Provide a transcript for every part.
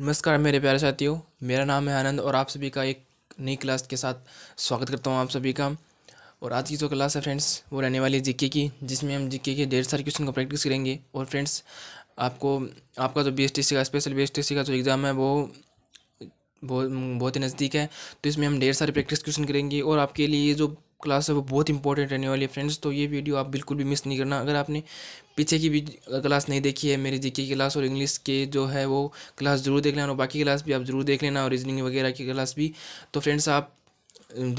नमस्कार मेरे प्यारे साथियों मेरा नाम है आनंद और आप सभी का एक नई क्लास के साथ स्वागत करता हूं आप सभी का और आज की जो क्लास है फ्रेंड्स वो रहने वाली है जीके की जिसमें हम जीके के डेढ़ सारे क्वेश्चन को प्रैक्टिस करेंगे और फ्रेंड्स आपको आपका जो बी का स्पेशल बी का जो एग्ज़ाम है वो बहुत बहुत ही नज़दीक है तो इसमें हम ढेर सारे प्रैक्टिस क्वेश्चन करेंगे और आपके लिए जो क्लास है वो बहुत इंपॉर्टेंट रहने वाली है फ्रेंड्स तो ये वीडियो आप बिल्कुल भी मिस नहीं करना अगर आपने पीछे की भी क्लास नहीं देखी है मेरी जीके क्लास और इंग्लिश के जो है वो क्लास ज़रूर देख लेना और बाकी क्लास भी आप ज़रूर देख लेना और रीजनिंग वगैरह की क्लास भी तो फ्रेंड्स आप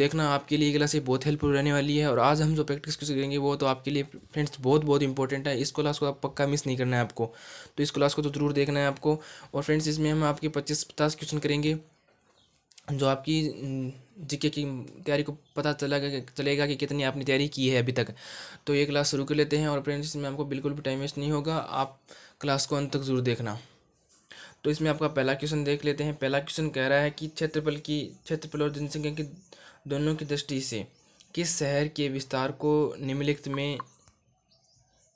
देखना आपके लिए क्लास ये बहुत हेल्पफुल रहने वाली है और आज हम जो प्रैक्टिस करेंगे वो तो आपके लिए फ्रेंड्स बहुत बहुत इंपॉर्टेंट है इस क्लास को आप पक्का मिस नहीं करना है आपको तो इस क्लास को तो ज़रूर देखना है आपको और फ्रेंड्स इसमें हम आपके पच्चीस पचास क्वेश्चन करेंगे जो आपकी जीके की तैयारी को पता चला चलेगा कि कितनी आपने तैयारी की है अभी तक तो ये क्लास शुरू कर लेते हैं और फ्रेंड्स इसमें आपको बिल्कुल भी टाइम वेस्ट नहीं होगा आप क्लास को अंत तक ज़रूर देखना तो इसमें आपका पहला क्वेश्चन देख लेते हैं पहला क्वेश्चन कह रहा है कि क्षेत्रफल की क्षेत्रफल और जनसंख्या की दोनों की दृष्टि से किस शहर के विस्तार को निम्नलिखित में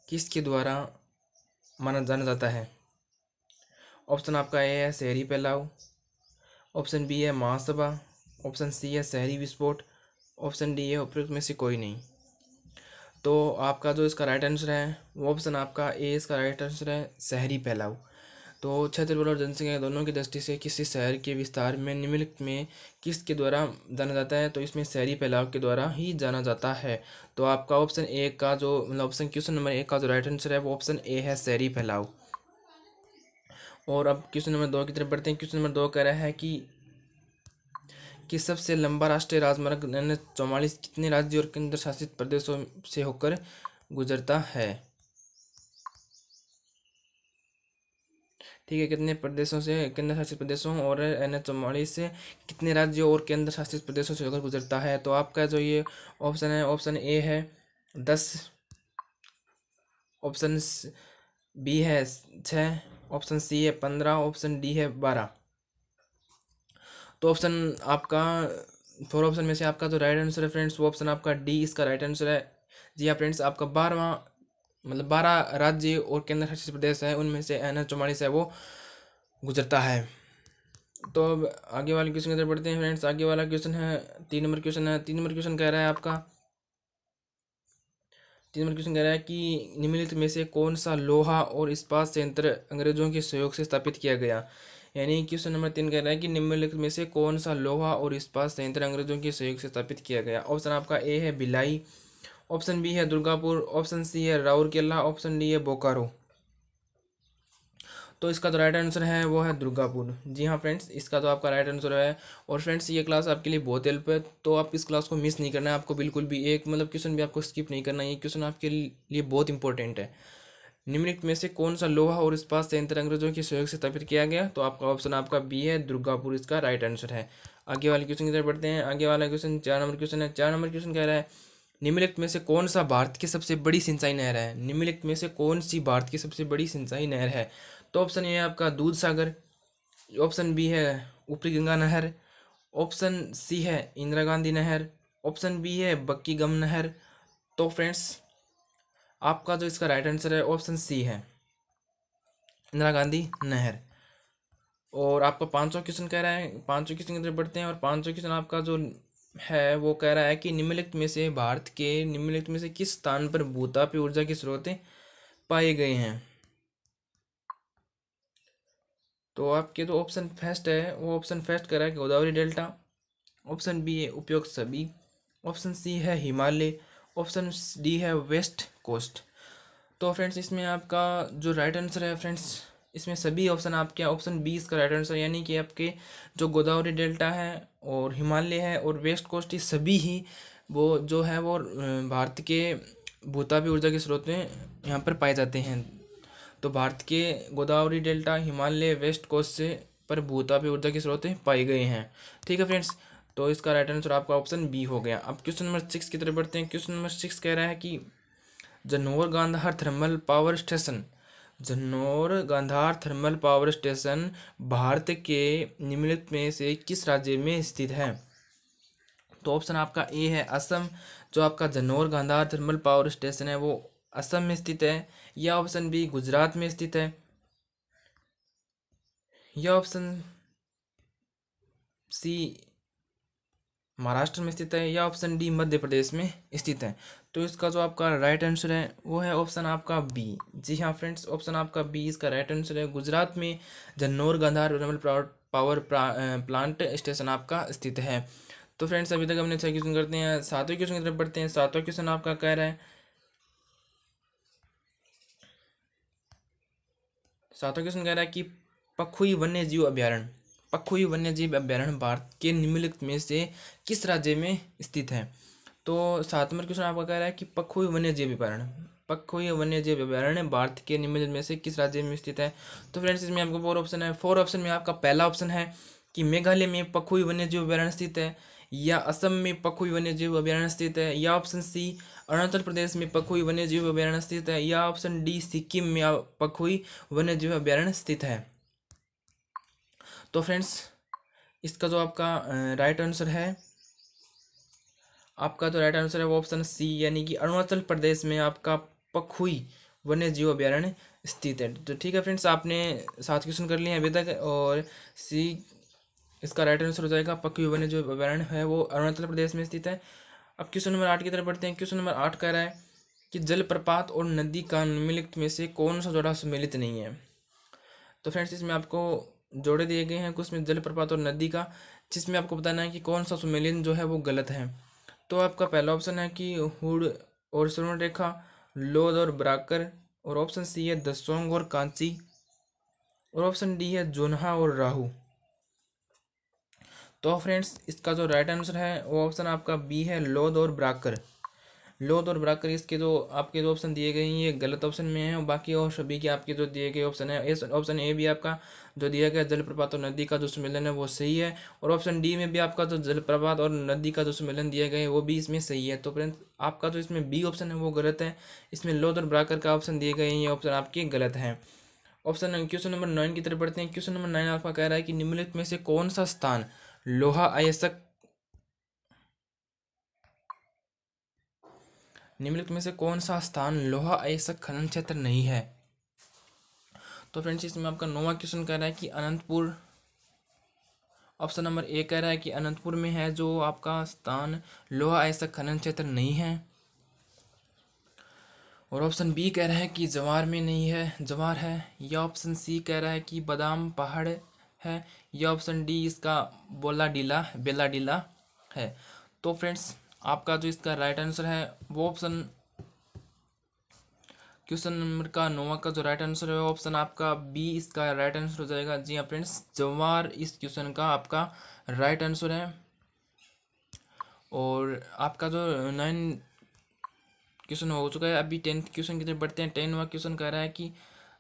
किसके द्वारा माना जाना जाता है ऑप्शन आपका ए है शहरी फैलाव ऑप्शन बी है महासभा ऑप्शन सी है शहरी विस्फोट ऑप्शन डी है उपयुक्त में से कोई नहीं तो आपका जो इसका राइट आंसर है वो ऑप्शन आपका ए इसका राइट आंसर है शहरी फैलाव तो क्षेत्रफल और जनसंख्या दोनों की दृष्टि से किसी शहर के विस्तार में निम्नलिखित में किसके द्वारा जाना जाता है तो इसमें शहरी फैलाव के द्वारा ही जाना जाता है तो आपका ऑप्शन ए का जो मतलब ऑप्शन क्वेश्चन नंबर एक का जो राइट आंसर है वो ऑप्शन ए है शहरी फैलाव और अब क्वेश्चन नंबर दो की तरफ बढ़ते हैं क्वेश्चन नंबर दो कह रहा है कि कि सबसे लंबा राष्ट्रीय राजमार्ग एन एच चौवालीस कितने राज्यों और केंद्र शासित प्रदेशों से होकर गुजरता है ठीक है कितने प्रदेशों से केंद्र शासित प्रदेशों और एन एच चौवालीस से कितने राज्यों और केंद्र शासित प्रदेशों से होकर गुजरता है तो आपका जो ये ऑप्शन है ऑप्शन ए है दस ऑप्शन बी है छः ऑप्शन सी है पंद्रह ऑप्शन डी है बारह तो ऑप्शन आपका फोर ऑप्शन में से आपका तो राइट आंसर है फ्रेंड्स वो ऑप्शन आपका डी इसका राइट आंसर है जी हाँ फ्रेंड्स आपका बारहवा मतलब बारह राज्य और केंद्र शासित प्रदेश हैं उनमें से एन एच चौवालीस है वो गुजरता है तो अब आगे वाले क्वेश्चन की तरफ बढ़ते हैं फ्रेंड्स आगे वाला क्वेश्चन है तीन नंबर क्वेश्चन है तीन नंबर क्वेश्चन कह रहा है आपका तीन नंबर क्वेश्चन कह रहा है कि निम्नलिखित में से कौन सा लोहा और इस्पात संयंत्र अंग्रेजों के सहयोग से स्थापित किया गया यानी क्वेश्चन नंबर तीन कह रहा है कि निम्नलिखित में से कौन सा लोहा और इस्पात संयंत्र अंग्रेजों के सहयोग से स्थापित किया गया ऑप्शन आपका ए है भिलाई ऑप्शन बी है दुर्गापुर ऑप्शन सी है राउरकेला ऑप्शन डी है बोकारो तो इसका तो राइट आंसर है वो है दुर्गापुर जी हाँ फ्रेंड्स इसका तो आपका राइट आंसर है और फ्रेंड्स ये क्लास आपके लिए बहुत हेल्प है तो आप इस क्लास को मिस नहीं करना है आपको बिल्कुल भी एक मतलब क्वेश्चन भी आपको स्किप नहीं करना है ये क्वेश्चन आपके लिए बहुत इंपॉर्टेंट है निम्नलिखित में से कौन सा लोहा और इस्पात संयंत्र अंग्रेजों के सहयोग से स्थापित किया गया तो आपका ऑप्शन आपका बी है दुर्गापुर इसका राइट आंसर है आगे वाले क्वेश्चन की तरफ बढ़ते हैं आगे वाला क्वेश्चन चार नंबर क्वेश्चन है चार नंबर क्वेश्चन कह रहा है निम्नलिखित में से कौन सा भारत की सबसे बड़ी सिंचाई नहर है निम्नलिखित में से कौन सी भारत की सबसे बड़ी सिंचाई नहर है तो ऑप्शन ए है आपका दूध सागर ऑप्शन बी है ऊपरी गंगा नहर ऑप्शन सी है इंदिरा गांधी नहर ऑप्शन बी है बक्की गम नहर तो फ्रेंड्स आपका जो इसका राइट आंसर है ऑप्शन सी है इंदिरा गांधी नहर और आपका पाँच सौ क्वेश्चन कह रहा है पाँच सौ क्वेश्चन की तरफ बढ़ते हैं और पाँच सौ क्वेश्चन आपका जो है वो कह रहा है कि निम्नलिखित में से भारत के निम्नलिखित में से किस स्थान पर भूतापी ऊर्जा के स्रोत पाए गए हैं तो आपके तो ऑप्शन फर्स्ट है वो ऑप्शन फर्स्ट करा है गोदावरी डेल्टा ऑप्शन बी है उपयोग सभी ऑप्शन सी है हिमालय ऑप्शन डी है वेस्ट कोस्ट तो फ्रेंड्स इसमें आपका जो राइट आंसर है फ्रेंड्स इसमें सभी ऑप्शन आपके ऑप्शन बी इसका राइट आंसर यानी कि आपके जो गोदावरी डेल्टा है और हिमालय है और वेस्ट कोस्ट ये सभी ही वो जो है वो भारत के भूतापी ऊर्जा के स्रोत में यहाँ पर पाए जाते हैं तो भारत के Godavari delta Himalaya west coast से पर भूतापी ऊर्जा के स्रोत पाए गए हैं ठीक है फ्रेंड्स तो इसका राइट आंसर आपका ऑप्शन बी हो गया अब क्वेश्चन नंबर सिक्स की तरफ बढ़ते हैं क्वेश्चन नंबर सिक्स कह रहा है कि Jhanor Gandhar thermal power station Jhanor Gandhar thermal power station Bharat के निम्नलिखित में से किस राज्य में स्थित है तो ऑप्शन आपका ए है असम जो आपका Jhanor Gandhar thermal power station है वो असम में स्थित है या ऑप्शन बी गुजरात में स्थित है यह ऑप्शन सी महाराष्ट्र में स्थित है या ऑप्शन डी मध्य प्रदेश में स्थित है तो इसका जो आपका राइट आंसर है वो है ऑप्शन आपका बी जी हाँ फ्रेंड्स ऑप्शन आपका बी इसका राइट आंसर है गुजरात में Jhanor Gandhar renewable power plant station आपका स्थित है तो फ्रेंड्स अभी तक हमने छः क्वेश्चन करते हैं सातवें क्वेश्चन की तरफ बढ़ते हैं सातवां क्वेश्चन आपका कह रहा है सातवां क्वेश्चन कह रहा है कि पखुई वन्य जीव अभ्यारण्य पखुई वन्यजीव अभ्यारण्य भारत के निम्नलिखित में से किस राज्य में स्थित है तो नंबर क्वेश्चन आपका कह रहा है कि पखुई वन्यजीव पखुई वन्य वन्यजीव अभ्यारण्य भारत के निम्नलिखित में से किस राज्य में स्थित है तो फ्रेंड्स इसमें आपको फोर ऑप्शन है फोर ऑप्शन में आपका पहला ऑप्शन है कि मेघालय में पखुई वन्यजीव अभ्यारण स्थित है या असम में पखुई वन्यजीव अभ्यारण्य स्थित है या ऑप्शन सी अरुणाचल प्रदेश में पखुई वन्यजीव अभ्यारण्य स्थित है या ऑप्शन डी सिक्किम में पखुई वन्यजीव अभ्यारण्य स्थित है तो फ्रेंड्स इसका जो आपका राइट आंसर है आपका तो राइट आंसर है वो ऑप्शन सी यानी कि अरुणाचल प्रदेश में आपका पखुई वन्य जीव अभ्यारण्य स्थित है तो ठीक है फ्रेंड्स आपने सात क्वेश्चन कर लिए हैं अभी तक और सी इसका राइट आंसर हो जाएगा पखुई वन्य जीव अभ्यारण्य है वो अरुणाचल प्रदेश में स्थित है अब क्वेश्चन नंबर आठ की तरफ बढ़ते हैं क्वेश्चन नंबर आठ कह रहा है कि जलप्रपात और नदी का निम्नलिखित में से कौन सा जोड़ा सम्मिलित नहीं है तो फ्रेंड्स इसमें आपको जोड़े दिए गए हैं कुछ में जलप्रपात और नदी का जिसमें आपको बताना है कि कौन सा सुमेलिन जो है वो गलत है तो आपका पहला ऑप्शन है कि हुड और सुरण रेखा लोध और बराकर और ऑप्शन सी है दसोंग और कांची और ऑप्शन डी है जोनहा और राहू तो फ्रेंड्स इसका जो राइट आंसर है वो ऑप्शन आपका बी है लोद और ब्राकर लोद और ब्राकर इसके जो आपके जो ऑप्शन दिए गए हैं ये गलत ऑप्शन में है और बाकी और सभी के आपके जो दिए गए ऑप्शन है इस ऑप्शन ए भी आपका जो दिया गया जलप्रपात और नदी का जो सम्मेलन है वो सही है और ऑप्शन डी में भी आपका जो जलप्रपात और नदी का जो सम्मेलन दिया गया है वो भी इसमें सही है तो फ्रेंड्स आपका जो इसमें बी ऑप्शन है वो गलत है इसमें लोद और ब्राकर का ऑप्शन दिए गए हैं ये ऑप्शन आपके गलत हैं ऑप्शन क्वेश्चन नंबर नाइन की तरफ बढ़ते हैं क्वेश्चन नंबर नाइन आपका कह रहा है कि निम्नलिखित में से कौन सा स्थान लोहा अयस्क निम्नलिखित में से कौन सा स्थान लोहा अयस्क खनन क्षेत्र नहीं है तो फ्रेंड्स इसमें आपका नोवा क्वेश्चन कह रहा है कि अनंतपुर ऑप्शन नंबर ए कह रहा है कि अनंतपुर में है जो आपका स्थान लोहा अयस्क खनन क्षेत्र नहीं है और ऑप्शन बी कह रहा है कि जवार में नहीं है जवार है या ऑप्शन सी कह रहा है कि बादाम पहाड़ है यह ऑप्शन डी इसका बोला डीला बेला डीला है तो फ्रेंड्स आपका जो इसका राइट आंसर है वो ऑप्शन क्वेश्चन नंबर का नोवा का जो राइट आंसर है ऑप्शन आपका बी इसका राइट आंसर हो जाएगा जी हाँ फ्रेंड्स जवार इस क्वेश्चन का आपका राइट आंसर है और आपका जो नाइन क्वेश्चन हो चुका है अभी टेंथ क्वेश्चन की तरफ बढ़ते हैं टेनवा क्वेश्चन कह रहा है कि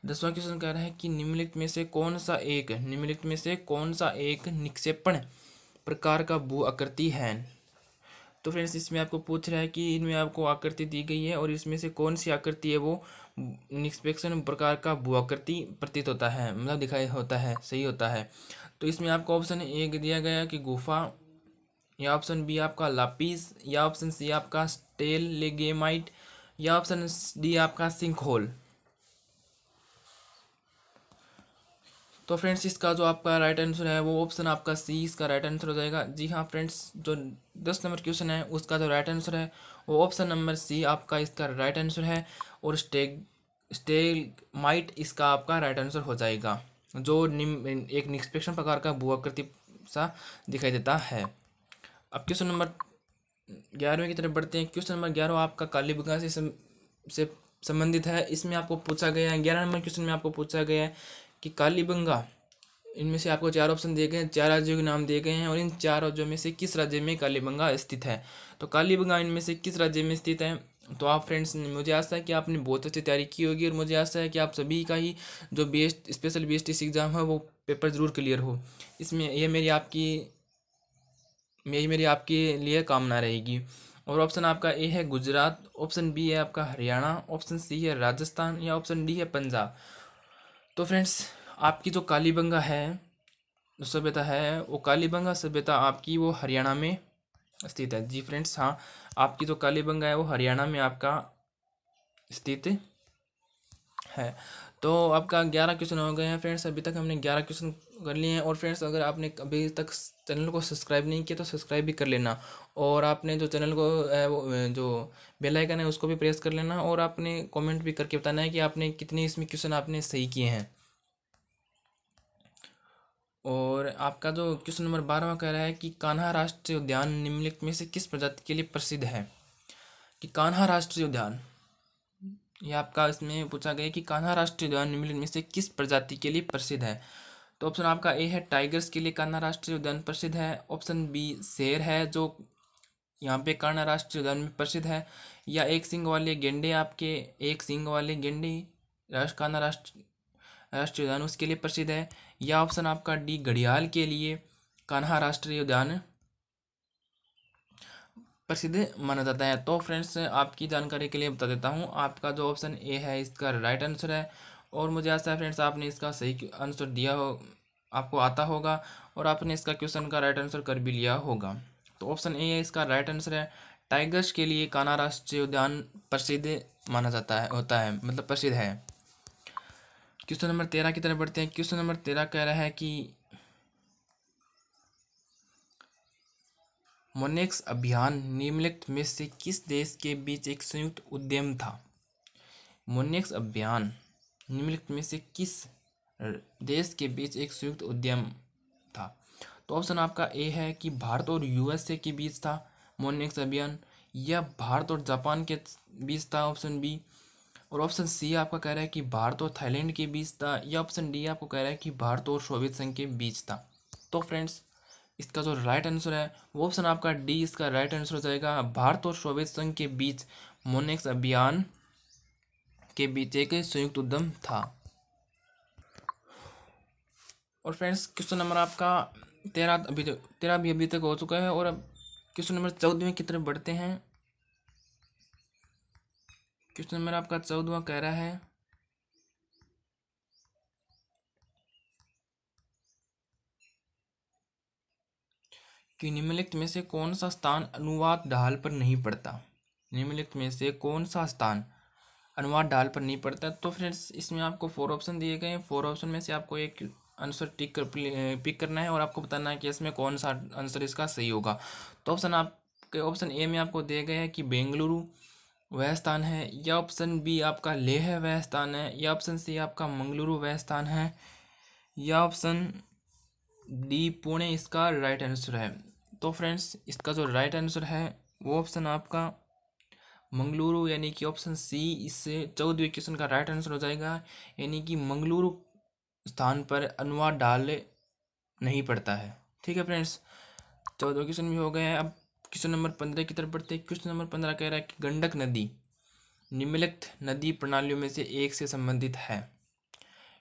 दसवां क्वेश्चन कह रहा है कि निम्नलिखित में से कौन सा एक निम्नलिखित में से कौन सा एक निक्षेपण प्रकार का भू आकृति है तो फ्रेंड्स इसमें आपको पूछ रहा है कि इनमें आपको आकृति दी गई है और इसमें से कौन सी आकृति है वो निष्पेक्षण प्रकार का भू आकृति प्रतीत होता है मतलब दिखाई होता है सही होता है तो इसमें आपको ऑप्शन ए दिया गया कि गुफा या ऑप्शन बी आपका लापिस या ऑप्शन सी आपका स्टेल लेगेमाइट या ऑप्शन डी आपका सिंकहोल तो फ्रेंड्स इसका जो आपका राइट आंसर है वो ऑप्शन आपका सी इसका राइट आंसर हो जाएगा जी हाँ फ्रेंड्स जो दस नंबर क्वेश्चन है उसका जो राइट आंसर है वो ऑप्शन नंबर सी आपका इसका राइट आंसर है और स्टेग स्टेग माइट इसका आपका राइट आंसर हो जाएगा जो निम एक निष्पेक्षण प्रकार का भूआकृति सा दिखाई देता है अब क्वेश्चन नंबर ग्यारहवें की तरफ बढ़ते हैं क्वेश्चन नंबर ग्यारह आपका काली बुगा से संबंधित है इसमें आपको पूछा गया है ग्यारह नंबर क्वेश्चन में आपको पूछा गया है कि कालीबंगा इनमें से आपको चार ऑप्शन दिए गए हैं चार राज्यों के नाम दिए गए हैं और इन चार राज्यों में से किस राज्य में कालीबंगा स्थित है तो कालीबंगा इनमें से किस राज्य में स्थित है तो आप फ्रेंड्स मुझे आशा है कि आपने बहुत अच्छी तैयारी की होगी और मुझे आशा है कि आप सभी का ही जो बी स्पेशल बी एग्ज़ाम है वो पेपर ज़रूर क्लियर हो इसमें यह मेरी आपकी यही मेरी आपके लिए कामना रहेगी और ऑप्शन आपका ए है गुजरात ऑप्शन बी है आपका हरियाणा ऑप्शन सी है राजस्थान या ऑप्शन डी है पंजाब तो फ्रेंड्स आपकी जो कालीबंगा है सभ्यता है वो कालीबंगा सभ्यता आपकी वो हरियाणा में स्थित है जी फ्रेंड्स हाँ आपकी जो कालीबंगा है वो हरियाणा में आपका स्थित है तो आपका ग्यारह क्वेश्चन हो गए हैं फ्रेंड्स अभी तक हमने ग्यारह क्वेश्चन कर लिए हैं और फ्रेंड्स अगर आपने अभी तक चैनल को सब्सक्राइब नहीं किया तो सब्सक्राइब भी कर लेना और आपने जो चैनल को जो बेल आइकन है उसको भी प्रेस कर लेना और आपने कमेंट भी करके बताना है कि आपने कितने इसमें क्वेश्चन आपने सही किए हैं और आपका जो क्वेश्चन नंबर बारह कह रहा है कि कान्हा राष्ट्रीय उद्यान निम्नलिखित में से किस प्रजाति के लिए प्रसिद्ध है कि कान्हा राष्ट्रीय उद्यान ये आपका इसमें पूछा गया कि कान्हा राष्ट्रीय उद्यान निम्नलिखित में से किस प्रजाति के लिए प्रसिद्ध है तो ऑप्शन आपका ए है टाइगर्स के लिए कान्हा राष्ट्रीय उद्यान प्रसिद्ध है ऑप्शन बी शेर है जो यहाँ पे कर्ण राष्ट्रीय उद्यान में प्रसिद्ध है या एक सिंग वाले गेंडे आपके एक सिंग वाले गेंडे राष्ट्र कान्हा राष्ट्र राष्ट्रीय उद्यान उसके लिए प्रसिद्ध है या ऑप्शन आपका डी घड़ियाल के लिए कान्हा राष्ट्रीय उद्यान प्रसिद्ध माना जाता है तो फ्रेंड्स आपकी जानकारी के लिए बता देता हूँ आपका जो ऑप्शन ए है इसका राइट आंसर है और मुझे आशा है फ्रेंड्स आपने इसका सही आंसर दिया हो आपको आता होगा और आपने इसका क्वेश्चन का राइट आंसर कर भी लिया होगा तो ऑप्शन ए है इसका राइट आंसर है टाइगर्स के लिए काना राष्ट्रीय उद्यान प्रसिद्ध माना जाता है होता है मतलब प्रसिद्ध है क्वेश्चन नंबर तेरह की तरफ बढ़ते हैं क्वेश्चन नंबर तेरह कह रहा है कि मोनेक्स अभियान निम्नलिखित में से किस देश के बीच एक संयुक्त उद्यम था मोनेक्स अभियान निम्नलिखित में से किस देश के बीच एक संयुक्त उद्यम तो ऑप्शन आपका ए है कि भारत और यूएसए के बीच था मोनिक्स अभियान या भारत और जापान के बीच था ऑप्शन बी और ऑप्शन सी आपका कह रहा है कि भारत और थाईलैंड के बीच था या ऑप्शन डी आपको कह रहा है कि भारत और सोवियत संघ के बीच था तो फ्रेंड्स इसका जो राइट आंसर है वो ऑप्शन आपका डी इसका राइट आंसर हो जाएगा भारत और सोवियत संघ के बीच मोनेक्स अभियान के बीच एक संयुक्त उद्यम था और फ्रेंड्स क्वेश्चन नंबर आपका तेरह अभी तक तो, तेरह भी अभी तक हो चुका है और अब क्वेश्चन नंबर चौदह में कितने बढ़ते हैं क्वेश्चन नंबर आपका चौदवा कह रहा है कि निम्नलिखित में से कौन सा स्थान अनुवाद ढाल पर नहीं पड़ता निम्नलिखित में से कौन सा स्थान अनुवाद ढाल पर नहीं पड़ता तो फ्रेंड्स इसमें आपको फोर ऑप्शन दिए गए हैं फोर ऑप्शन में से आपको एक आंसर टिक कर पिक करना है और आपको बताना है कि इसमें कौन सा आंसर इसका सही होगा तो ऑप्शन आपके ऑप्शन ए में आपको दिया गया है कि बेंगलुरु वह स्थान है या ऑप्शन बी आपका लेह वह स्थान है या ऑप्शन सी आपका मंगलुरु वह स्थान है या ऑप्शन डी पुणे इसका राइट आंसर है तो फ्रेंड्स इसका जो राइट आंसर है वो ऑप्शन आपका मंगलुरु यानी कि ऑप्शन सी इससे चौदहवें क्वेश्चन का राइट आंसर हो जाएगा यानी कि मंगलुरु स्थान पर अनुवाद डाल नहीं पड़ता है ठीक है फ्रेंड्स चौदह क्वेश्चन भी हो गए हैं अब क्वेश्चन नंबर पंद्रह की तरफ बढ़ते हैं क्वेश्चन नंबर पंद्रह कह रहा है कि गंडक नदी निम्नलिखित नदी प्रणालियों में से एक से संबंधित है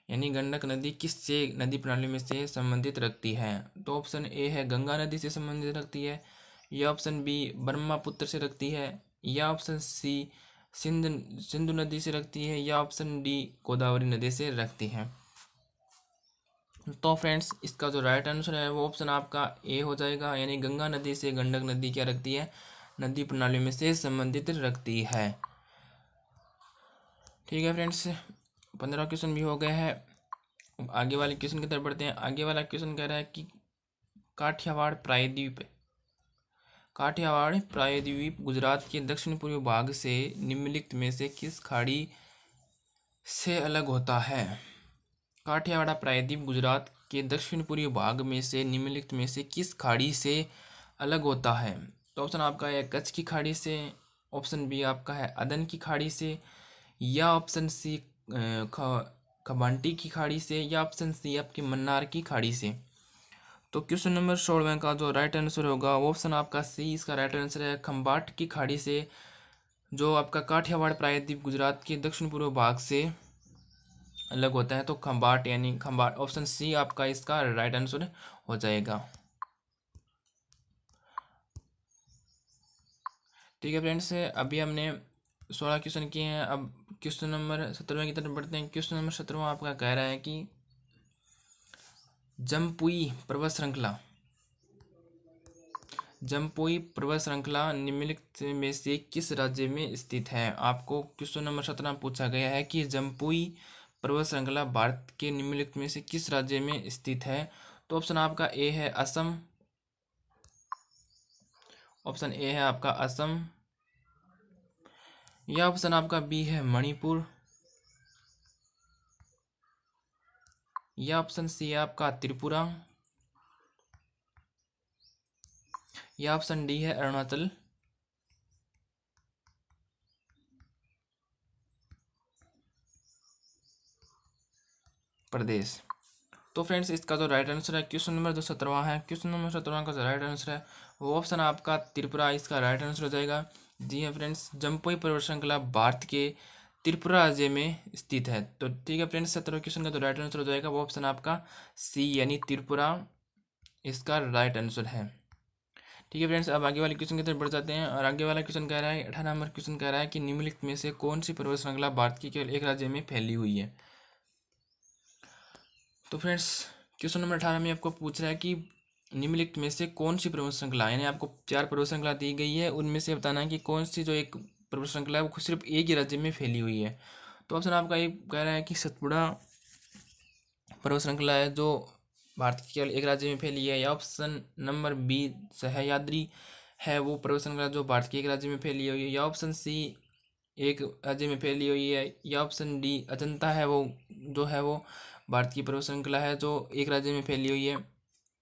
यानी गंडक नदी किस से नदी प्रणाली में से संबंधित रखती है तो ऑप्शन ए है गंगा नदी से संबंधित रखती है या ऑप्शन बी ब्रह्मापुत्र से रखती है या ऑप्शन सी सिंध सिंधु नदी से रखती है या ऑप्शन डी गोदावरी नदी से रखती है तो फ्रेंड्स इसका जो राइट आंसर है वो ऑप्शन आपका ए हो जाएगा यानी गंगा नदी से गंडक नदी क्या रखती है नदी प्रणाली में से संबंधित रखती है ठीक है फ्रेंड्स पंद्रह क्वेश्चन भी हो गए हैं आगे वाले क्वेश्चन की तरफ बढ़ते हैं आगे वाला क्वेश्चन कह रहा है कि काठियावाड़ प्रायद्वीप काठियावाड़ प्रायद्वीप गुजरात के दक्षिण पूर्व भाग से निम्नलिखित में से किस खाड़ी से अलग होता है काठियावाड़ा प्रायद्वीप गुजरात के दक्षिण पूर्वी भाग में से निम्नलिखित में से किस खाड़ी से अलग होता है तो ऑप्शन आपका है कच्छ की खाड़ी से ऑप्शन बी आपका है अदन की खाड़ी से या ऑप्शन सी खबांटी की खाड़ी से या ऑप्शन सी आपकी मन्नार की खाड़ी से तो क्वेश्चन नंबर सोलहवें का जो राइट आंसर होगा वो ऑप्शन आपका सी इसका राइट आंसर है खम्बाट की खाड़ी से जो आपका काठियावाड़ प्रायद्वीप गुजरात के दक्षिण पूर्व भाग से अलग होता है तो खम्बाट यानी खम्बाट ऑप्शन सी आपका इसका राइट आंसर हो जाएगा ठीक है फ्रेंड्स अभी हमने सोलह क्वेश्चन किए हैं अब क्वेश्चन नंबर सत्रहवें की तरफ बढ़ते हैं क्वेश्चन नंबर सत्रहवा आपका कह रहा है कि जमपुई पर्वत श्रृंखला जमपुई पर्वत श्रृंखला निम्नलिखित में से किस राज्य में स्थित है आपको क्वेश्चन नंबर सत्रह पूछा गया है कि जमपुई पर्वत श्रृंखला भारत के निम्नलिखित में से किस राज्य में स्थित है तो ऑप्शन आपका ए है असम ऑप्शन ए है आपका असम या ऑप्शन आपका बी है मणिपुर या ऑप्शन सी है आपका त्रिपुरा या ऑप्शन डी है अरुणाचल प्रदेश तो फ्रेंड्स इसका जो राइट आंसर है क्वेश्चन नंबर जो सत्रवा है क्वेश्चन नंबर सत्रहवा का जो राइट आंसर है वो ऑप्शन आपका त्रिपुरा इसका राइट आंसर हो जाएगा जी हाँ फ्रेंड्स जम्पोई पर्वत श्रृंखला भारत के त्रिपुरा राज्य में स्थित है तो ठीक है फ्रेंड्स सत्रह क्वेश्चन का जो राइट आंसर हो जाएगा वो ऑप्शन आपका सी यानी त्रिपुरा इसका राइट आंसर है ठीक है फ्रेंड्स अब आगे वाले क्वेश्चन की तरफ बढ़ जाते हैं और आगे वाला क्वेश्चन कह रहा है अठारह नंबर क्वेश्चन कह रहा है कि निम्नलिखित में से कौन सी पर्वत श्रृंखला भारत की केवल एक राज्य में फैली हुई है तो फ्रेंड्स क्वेश्चन नंबर अठारह में आपको पूछ रहा है कि निम्नलिखित में से कौन सी प्रवेश श्रृंखला यानी आपको चार प्रवेश श्रृंखला दी गई है उनमें से बताना है कि कौन सी जो एक प्रवेश श्रृंखला है वो सिर्फ एक ही राज्य में फैली हुई है तो ऑप्शन आपका ये कह रहा है कि सतपुड़ा पर्वत श्रृंखला है जो भारत के केवल एक राज्य में फैली है या ऑप्शन नंबर बी सहयाद्री है वो प्रवेश श्रृंखला जो भारत के एक राज्य में फैली हुई है या ऑप्शन सी एक राज्य में फैली हुई है या ऑप्शन डी अजंता है वो जो है वो भारत की पर्वत श्रृंखला है जो एक राज्य में फैली हुई है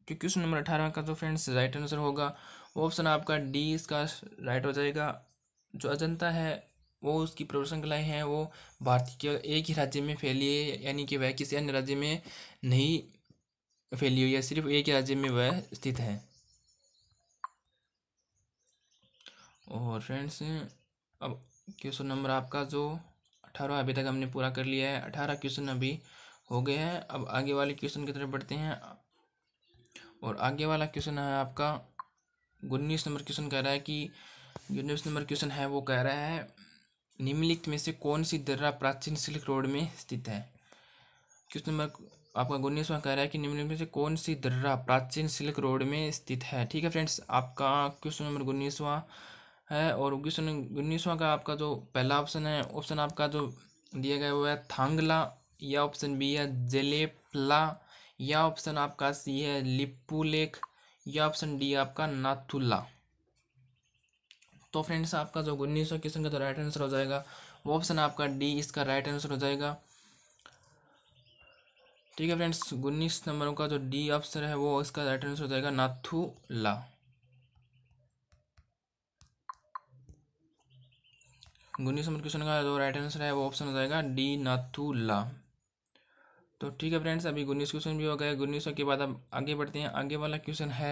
तो क्वेश्चन नंबर अठारह का जो फ्रेंड्स राइट आंसर होगा वो ऑप्शन आपका डी इसका राइट हो जाएगा जो अजंता है वो उसकी पर्वत श्रृंखलाएँ हैं वो भारत के एक ही राज्य में फैली है यानी कि वह किसी अन्य राज्य में नहीं फैली हुई है सिर्फ एक ही राज्य में वह स्थित है और फ्रेंड्स अब क्वेश्चन नंबर आपका जो अठारह अभी तक हमने पूरा कर लिया है अठारह क्वेश्चन अभी हो गए हैं अब आगे वाले क्वेश्चन की तरफ बढ़ते हैं और आगे वाला क्वेश्चन है आपका उन्नीस नंबर क्वेश्चन कह रहा है कि उन्नीस नंबर क्वेश्चन है वो कह रहा है निम्नलिखित में से कौन सी दर्रा प्राचीन सिल्क रोड में स्थित है क्वेश्चन नंबर आपका उन्नीसवां कह रहा है कि निम्नलिखित में से कौन सी दर्रा प्राचीन सिल्क रोड में स्थित है ठीक है फ्रेंड्स आपका क्वेश्चन नंबर उन्नीसवा है और क्वेश्चन उन्नीसवां का आपका जो पहला ऑप्शन है ऑप्शन आपका जो दिया गया वो है थांगला या ऑप्शन बी है जेलेपला या ऑप्शन आपका सी है लिपुलेख या ऑप्शन डी आपका नाथुला तो फ्रेंड्स आपका जो उन्नीस सौ क्वेश्चन का जो राइट आंसर हो जाएगा वो ऑप्शन आपका डी इसका राइट आंसर हो जाएगा ठीक है फ्रेंड्स उन्नीस नंबरों का जो डी ऑप्शन है वो इसका राइट आंसर हो जाएगा नाथू ला उन्नीस नंबर क्वेश्चन का जो राइट आंसर है वो ऑप्शन हो जाएगा डी नाथू ला तो ठीक है फ्रेंड्स अभी गुड न्यूज़ क्वेश्चन भी हो गया गुड न्यूज़ के बाद अब आगे बढ़ते हैं आगे वाला क्वेश्चन है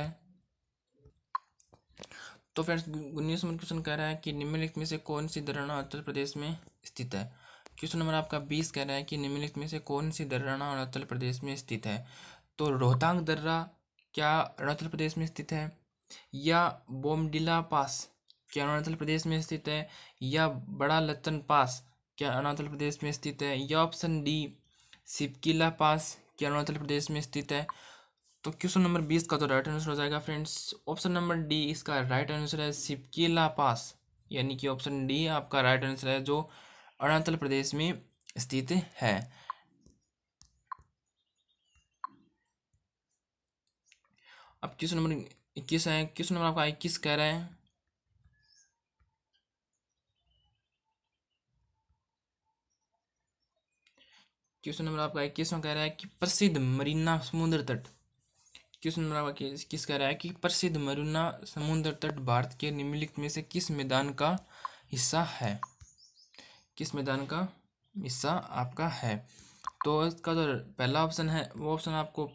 तो फ्रेंड्स गुड न्यूज़ में क्वेश्चन कह रहा है कि निम्नलिखित में से कौन सी धरना अरुणाचल प्रदेश में स्थित है क्वेश्चन नंबर आपका बीस कह रहा है कि निम्नलिखित में से कौन सी दर्राना अरुणाचल प्रदेश में स्थित है तो रोहतांग दर्रा क्या अरुणाचल प्रदेश में स्थित है या बोमडिला पास क्या अरुणाचल प्रदेश में स्थित है या बड़ा लतन पास क्या अरुणाचल प्रदेश में स्थित है या ऑप्शन डी सिपकिला पास क्या अरुणाचल प्रदेश में स्थित है तो क्वेश्चन नंबर बीस का तो राइट आंसर हो जाएगा फ्रेंड्स ऑप्शन नंबर डी इसका राइट आंसर है सिपकिला पास यानी कि ऑप्शन डी आपका राइट आंसर है जो अरुणाचल प्रदेश में स्थित है अब क्वेश्चन नंबर इक्कीस है क्वेश्चन नंबर आपका इक्कीस कह रहे हैं क्वेश्चन नंबर आपका इक्कीसवा कह रहा है कि प्रसिद्ध मरीना समुद्र तट क्वेश्चन नंबर आपका किस कह रहा है कि प्रसिद्ध मरीना समुद्र तट भारत के निम्नलिखित में से किस मैदान का हिस्सा है किस मैदान का हिस्सा आपका है तो इसका जो पहला ऑप्शन है वो ऑप्शन आपको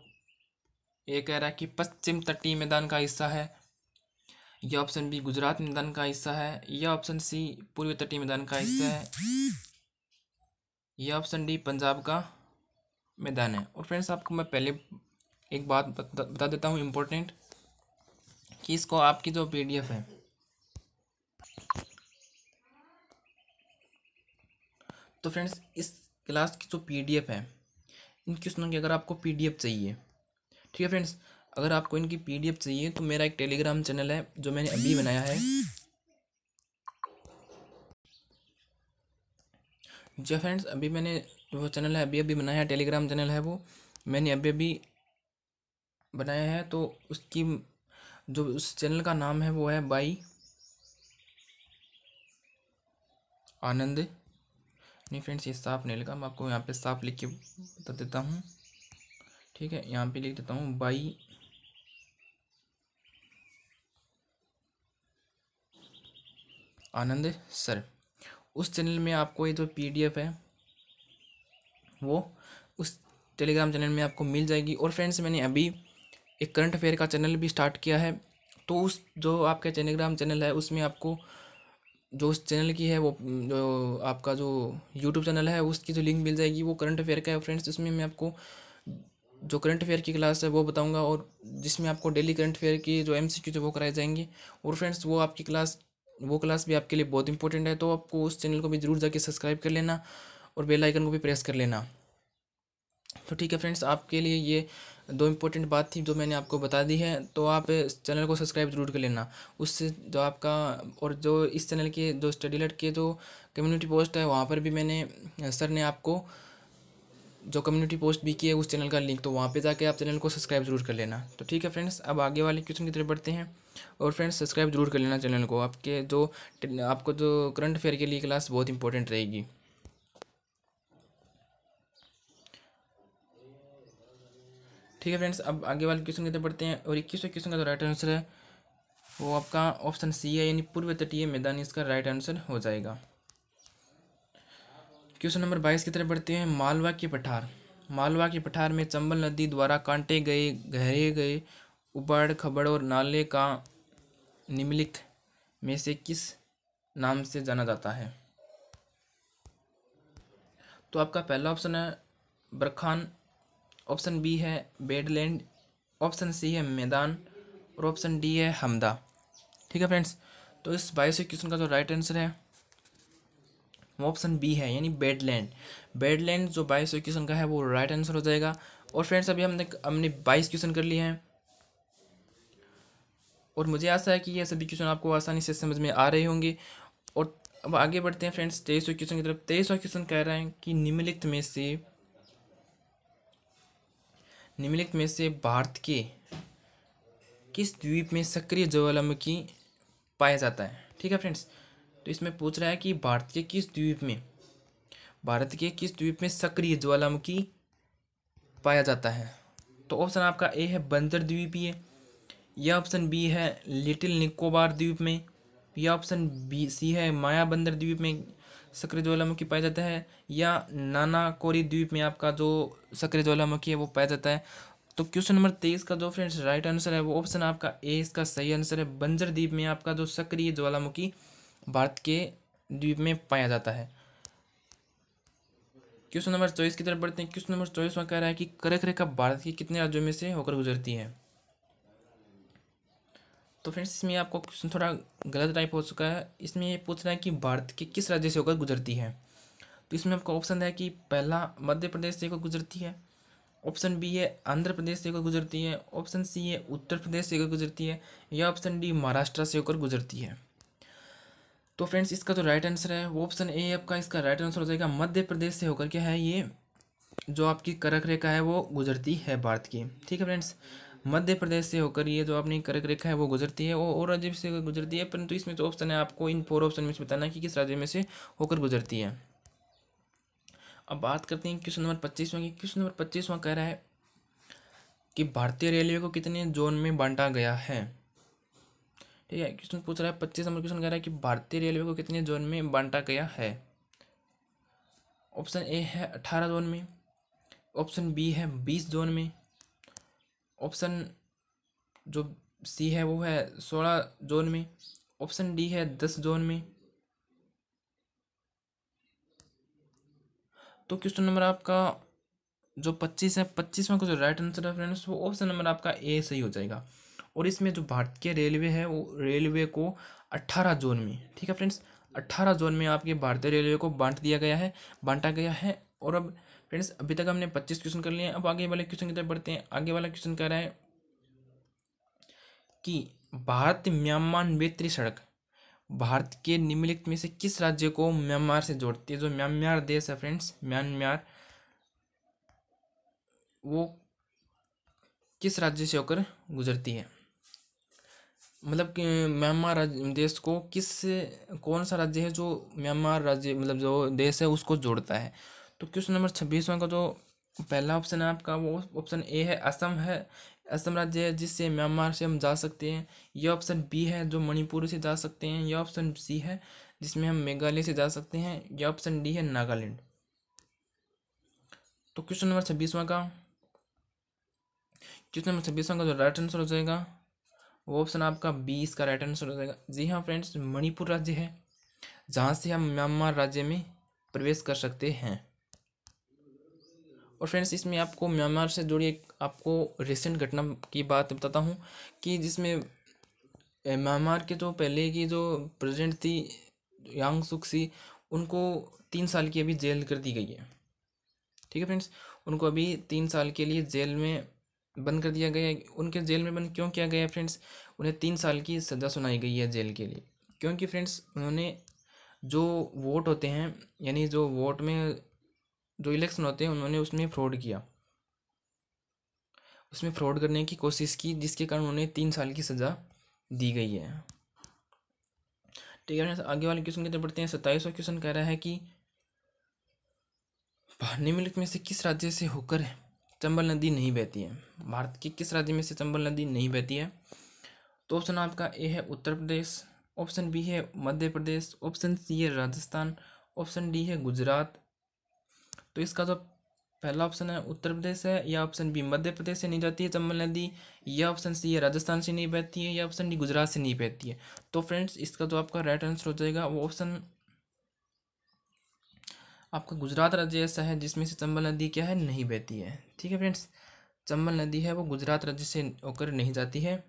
ये कह रहा है कि पश्चिम तटीय मैदान का हिस्सा है यह ऑप्शन बी गुजरात मैदान का हिस्सा है यह ऑप्शन सी पूर्वी तटीय मैदान का हिस्सा है ये ऑप्शन डी पंजाब का मैदान है और फ्रेंड्स आपको मैं पहले एक बात बता, देता हूँ इम्पोर्टेंट कि इसको आपकी जो पीडीएफ है तो फ्रेंड्स इस क्लास की जो पीडीएफ है इन क्वेश्चनों की अगर आपको पीडीएफ चाहिए ठीक है फ्रेंड्स अगर आपको इनकी पीडीएफ चाहिए तो मेरा एक टेलीग्राम चैनल है जो मैंने अभी बनाया है जी फ्रेंड्स अभी मैंने वो चैनल है अभी अभी बनाया है टेलीग्राम चैनल है वो मैंने अभी अभी बनाया है तो उसकी जो उस चैनल का नाम है वो है बाई आनंद नहीं फ्रेंड्स ये साफ नहीं लिखा मैं आपको यहाँ पे साफ लिख के बता देता हूँ ठीक है यहाँ पे लिख देता हूँ बाई आनंद सर उस चैनल में आपको ये जो तो पी है वो उस टेलीग्राम चैनल में आपको मिल जाएगी और फ्रेंड्स मैंने अभी एक करंट अफेयर का चैनल भी स्टार्ट किया है तो उस जो आपका टेलीग्राम चैनल है उसमें आपको जो उस चैनल की है वो जो आपका जो यूट्यूब चैनल है उसकी जो लिंक मिल जाएगी वो करंट अफेयर का है फ्रेंड्स उसमें मैं आपको जो करंट अफेयर की क्लास है वो बताऊंगा और जिसमें आपको डेली करंट अफेयर की जो एम सी वो कराए जाएंगे और फ्रेंड्स वो आपकी क्लास वो क्लास भी आपके लिए बहुत इंपॉर्टेंट है तो आपको उस चैनल को भी ज़रूर जाके सब्सक्राइब कर लेना और बेल आइकन को भी प्रेस कर लेना तो ठीक है फ्रेंड्स आपके लिए ये दो इम्पोर्टेंट बात थी जो मैंने आपको बता दी है तो आप चैनल को सब्सक्राइब जरूर कर लेना उससे जो आपका और जो इस चैनल के जो स्टडी लट के जो कम्युनिटी पोस्ट है वहाँ पर भी मैंने सर ने आपको जो कम्युनिटी पोस्ट भी की है उस चैनल का लिंक तो वहाँ पे जाके आप चैनल को सब्सक्राइब जरूर कर लेना तो ठीक है फ्रेंड्स अब आगे वाले क्वेश्चन की तरफ बढ़ते हैं और फ्रेंड्स सब्सक्राइब जरूर कर लेना चैनल को आपके जो आपको जो करंट अफेयर के लिए क्लास बहुत इंपॉर्टेंट रहेगी ठीक है फ्रेंड्स अब आगे वाले क्वेश्चन की पढ़ते हैं और इक्कीसवें क्वेश्चन का जो राइट आंसर है वो आपका ऑप्शन सी है यानी पूर्व तटीय मैदान इसका राइट आंसर हो जाएगा क्वेश्चन नंबर बाईस की तरफ बढ़ते हैं मालवा के पठार मालवा के पठार में चंबल नदी द्वारा कांटे गए गहरे गए उबड़ खबड़ और नाले का निम्नलिखित में से किस नाम से जाना जाता है तो आपका पहला ऑप्शन है बरखान ऑप्शन बी है बेडलैंड ऑप्शन सी है मैदान और ऑप्शन डी है हमदा ठीक है फ्रेंड्स तो इस बाईस क्वेश्चन का जो राइट आंसर है वो ऑप्शन बी है यानी बेडलैंड बेडलैंड जो बाईस क्वेश्चन का है वो राइट आंसर हो जाएगा और फ्रेंड्स अभी हमने हमने बाईस क्वेश्चन कर लिए हैं और मुझे आशा है कि ये सभी क्वेश्चन आपको आसानी से समझ में आ रहे होंगे और अब आगे बढ़ते हैं फ्रेंड्स तेईसवें क्वेश्चन की तरफ तेईसवा क्वेश्चन कह रहे हैं कि निम्नलिखित में से निम्नलिखित में से भारत के किस द्वीप में सक्रिय ज्वालामुखी पाया जाता है ठीक है फ्रेंड्स तो इसमें पूछ रहा है कि भारत के किस द्वीप में भारत के किस द्वीप में सक्रिय ज्वालामुखी पाया जाता है तो ऑप्शन आपका ए है बंजर द्वीपीय यह ऑप्शन बी है लिटिल निकोबार द्वीप में यह ऑप्शन बी सी है माया बंदर द्वीप में सक्रिय ज्वालामुखी पाया जाता है या नाना कोरी द्वीप में आपका जो सक्रिय ज्वालामुखी है वो पाया जाता है तो क्वेश्चन नंबर तेईस का जो फ्रेंड्स राइट आंसर है वो ऑप्शन आपका ए इसका सही आंसर है बंजर द्वीप में आपका जो सक्रिय ज्वालामुखी भारत के द्वीप में पाया जाता है क्वेश्चन नंबर चौबीस की तरफ बढ़ते हैं क्वेश्चन नंबर चौबीस में कह रहा है कि करक रेखा भारत के कितने राज्यों में से होकर गुजरती है तो फ्रेंड्स इसमें आपको क्वेश्चन थोड़ा गलत टाइप हो चुका है इसमें ये पूछ रहा है कि भारत के किस राज्य से होकर गुजरती है तो इसमें आपका ऑप्शन है कि पहला मध्य प्रदेश से होकर गुजरती है ऑप्शन बी है आंध्र प्रदेश से होकर गुजरती है ऑप्शन सी है उत्तर प्रदेश से होकर गुजरती है या ऑप्शन डी महाराष्ट्र से होकर गुजरती है तो फ्रेंड्स इसका जो राइट आंसर है वो ऑप्शन ए आपका इसका राइट आंसर हो जाएगा मध्य प्रदेश से होकर क्या है ये जो आपकी करक रेखा है वो गुजरती है भारत की ठीक है फ्रेंड्स मध्य प्रदेश से होकर ये जो अपनी कर्क रेखा है वो गुजरती है वो और राज्य से गुजरती है परंतु इसमें जो ऑप्शन है आपको इन फोर ऑप्शन में से बताना है कि किस राज्य में से होकर गुजरती है अब बात करते हैं क्वेश्चन नंबर पच्चीसवां की क्वेश्चन नंबर पच्चीसवां कह रहा है कि भारतीय रेलवे को कितने जोन में बांटा गया है ठीक है क्वेश्चन पूछ रहा है पच्चीस नंबर क्वेश्चन कह रहा है कि भारतीय रेलवे को कितने जोन में बांटा गया है ऑप्शन ए है अठारह जोन में ऑप्शन बी है बीस जोन में ऑप्शन जो सी है वो है सोलह जोन में ऑप्शन डी है दस जोन में तो क्वेश्चन नंबर आपका जो पच्चीस है पच्चीस का जो राइट आंसर है फ्रेंड्स वो ऑप्शन नंबर आपका ए सही हो जाएगा और इसमें जो भारतीय रेलवे है वो रेलवे को अट्ठारह जोन में ठीक है फ्रेंड्स अट्ठारह जोन में आपके भारतीय रेलवे को बांट दिया गया है बांटा गया है और अब फ्रेंड्स अभी तक हमने पच्चीस क्वेश्चन कर लिए अब आगे वाले क्वेश्चन की तरफ बढ़ते हैं आगे वाला क्वेश्चन कह रहा है कि भारत म्यांमार बेत्री सड़क भारत के निम्नलिखित में से किस राज्य को म्यांमार से जोड़ती है जो म्यांमार देश है फ्रेंड्स म्यांमार वो किस राज्य से होकर गुजरती है मतलब कि म्यांमार देश को किस कौन सा राज्य है जो म्यांमार राज्य मतलब जो देश है उसको जोड़ता है तो क्वेश्चन नंबर छब्बीस का जो पहला ऑप्शन है आपका वो ऑप्शन ए है असम है असम राज्य है जिससे म्यांमार से हम जा सकते हैं यह ऑप्शन बी है जो मणिपुर से जा सकते हैं यह ऑप्शन सी है जिसमें हम मेघालय से जा सकते हैं यह ऑप्शन डी है नागालैंड तो क्वेश्चन नंबर छब्बीसवा का क्वेश्चन नंबर छब्बीसवा का जो राइट आंसर हो जाएगा वो ऑप्शन आपका बी इसका राइट आंसर हो जाएगा जी हाँ फ्रेंड्स मणिपुर राज्य है जहाँ से हम म्यांमार राज्य में प्रवेश कर सकते हैं और फ्रेंड्स इसमें आपको म्यांमार से जुड़ी एक आपको रिसेंट घटना की बात बताता हूँ कि जिसमें म्यांमार के जो तो पहले की जो प्रेजिडेंट थी यांग सुख सी उनको तीन साल की अभी जेल कर दी गई है ठीक है फ्रेंड्स उनको अभी तीन साल के लिए जेल में बंद कर दिया गया है उनके जेल में बंद क्यों किया गया है फ्रेंड्स उन्हें तीन साल की सज़ा सुनाई गई है जेल के लिए क्योंकि फ्रेंड्स उन्होंने जो वोट होते हैं यानी जो वोट में जो इलेक्शन होते हैं उन्होंने उसमें फ्रॉड किया उसमें फ्रॉड करने की कोशिश की जिसके कारण उन्हें तीन साल की सज़ा दी गई है ठीक है आगे वाले क्वेश्चन की तरफ बढ़ते हैं सत्ताईसवा क्वेश्चन कह रहा है कि निम्नलिखित में से किस राज्य से होकर चंबल नदी नहीं बहती है भारत के किस राज्य में से चंबल नदी नहीं बहती है तो ऑप्शन आपका ए है उत्तर प्रदेश ऑप्शन बी है मध्य प्रदेश ऑप्शन सी है राजस्थान ऑप्शन डी है गुजरात तो इसका जो पहला ऑप्शन है उत्तर प्रदेश है या ऑप्शन बी मध्य प्रदेश से नहीं जाती है चंबल नदी या ऑप्शन सी है राजस्थान से नहीं बहती है या ऑप्शन डी गुजरात से नहीं बहती है तो फ्रेंड्स इसका जो आपका राइट आंसर हो जाएगा वो ऑप्शन आपका गुजरात राज्य ऐसा है जिसमें से चंबल नदी क्या है नहीं बहती है ठीक है फ्रेंड्स चंबल नदी है वो गुजरात राज्य से होकर नहीं जाती है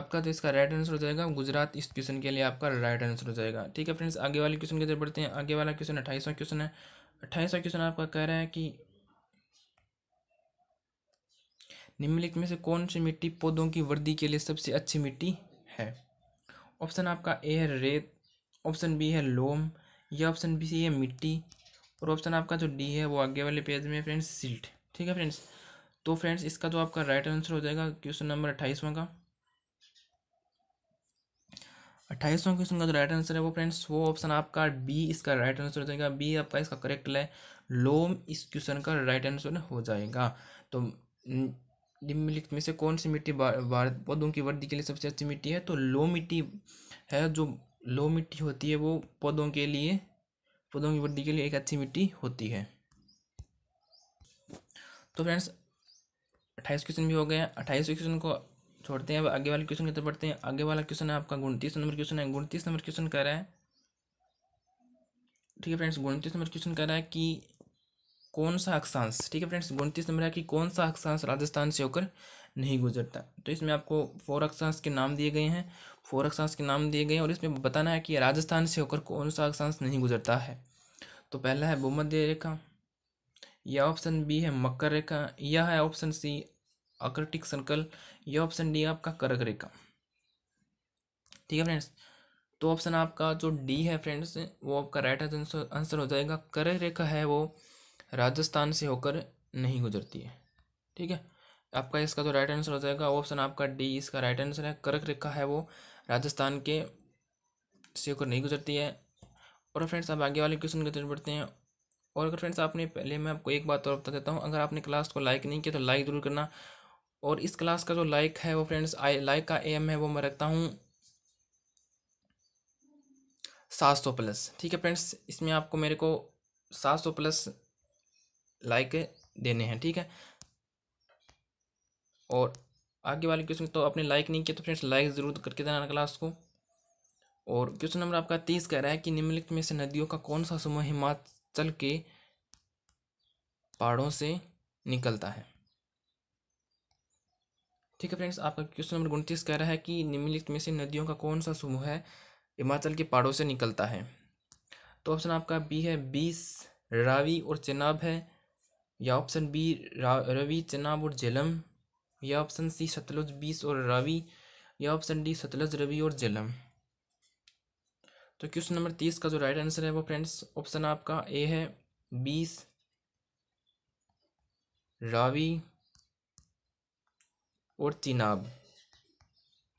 आपका तो इसका राइट आंसर हो जाएगा गुजरात इस क्वेश्चन के लिए आपका राइट आंसर हो जाएगा ठीक है फ्रेंड्स आगे वाले क्वेश्चन की तरफ बढ़ते हैं आगे वाला क्वेश्चन अट्ठाईसवां क्वेश्चन है अट्ठाईसवा क्वेश्चन आपका कह रहा है कि निम्नलिखित में से कौन सी मिट्टी पौधों की वृद्धि के लिए सबसे अच्छी मिट्टी है ऑप्शन आपका ए है रेत ऑप्शन बी है लोम या ऑप्शन बी सी है मिट्टी और ऑप्शन आपका जो डी है वो आगे वाले पेज में फ्रेंड्स सिल्ट ठीक है फ्रेंड्स तो फ्रेंड्स इसका जो आपका राइट आंसर हो जाएगा क्वेश्चन नंबर अट्ठाईसवा का अट्ठाईसवां क्वेश्चन का जो राइट आंसर है वो फ्रेंड्स वो ऑप्शन आपका बी इसका राइट आंसर हो जाएगा बी आपका इसका करेक्ट है लोम इस क्वेश्चन का राइट आंसर हो जाएगा तो निम्नलिखित में से कौन सी मिट्टी पौधों की वृद्धि के लिए सबसे अच्छी मिट्टी है तो लो मिट्टी है जो लो मिट्टी होती है वो पौधों के लिए पौधों की वृद्धि के लिए एक अच्छी मिट्टी होती है तो फ्रेंड्स अट्ठाईस क्वेश्चन भी हो गए अट्ठाईस क्वेश्चन को छोड़ते हैं अब आगे वाले क्वेश्चन की तरफ बढ़ते हैं आगे वाला क्वेश्चन है आपका उनतीस नंबर क्वेश्चन है उनतीस नंबर क्वेश्चन कह रहा है ठीक है फ्रेंड्स उनतीस नंबर क्वेश्चन कह रहा है कि कौन सा अक्षांश ठीक है फ्रेंड्स उनतीस नंबर है कि कौन सा अक्षांश राजस्थान से होकर नहीं गुजरता तो इसमें आपको फोर अक्षांश के नाम दिए गए हैं फोर अक्षांश के नाम दिए गए हैं और इसमें बताना है कि राजस्थान से होकर कौन सा अक्षांश नहीं गुजरता है तो पहला है भूमध्य रेखा या ऑप्शन बी है मकर रेखा या है ऑप्शन सी आकृतिक सर्कल यह ऑप्शन डी आपका करक रेखा ठीक है फ्रेंड्स तो ऑप्शन आपका जो डी है फ्रेंड्स वो आपका राइट आंसर हो जाएगा करक रेखा है वो राजस्थान से होकर नहीं गुजरती है ठीक है आपका इसका जो राइट आंसर हो जाएगा ऑप्शन आपका डी इसका राइट आंसर है करक रेखा है वो राजस्थान के से होकर नहीं गुजरती है और फ्रेंड्स आप आगे वाले क्वेश्चन की तरफ बढ़ते हैं और अगर फ्रेंड्स आपने पहले मैं आपको एक बात और बता देता हूँ अगर आपने क्लास को लाइक नहीं किया तो लाइक ज़रूर करना और इस क्लास का जो लाइक है वो फ्रेंड्स आई लाइक का एम है वो मैं रखता हूँ सात सौ प्लस ठीक है फ्रेंड्स इसमें आपको मेरे को सात सौ प्लस लाइक देने हैं ठीक है और आगे वाले क्वेश्चन तो आपने लाइक नहीं किया तो फ्रेंड्स लाइक ज़रूर करके देना क्लास को और क्वेश्चन नंबर आपका तीस कह रहा है कि निम्नलिखित में से नदियों का कौन सा समूह हिमाचल के पहाड़ों से निकलता है ठीक है फ्रेंड्स आपका क्वेश्चन नंबर उनतीस कह रहा है कि निम्नलिखित में से नदियों का कौन सा समूह है हिमाचल के पहाड़ों से निकलता है तो ऑप्शन आपका बी है बीस रावी और चेनाब है या ऑप्शन बी रवि चेनाब और झेलम या ऑप्शन सी सतलुज बीस और रावी या ऑप्शन डी सतलुज रवि और झेलम तो क्वेश्चन नंबर तीस का जो राइट आंसर है वो फ्रेंड्स ऑप्शन आपका ए है बीस रावी और चिनाब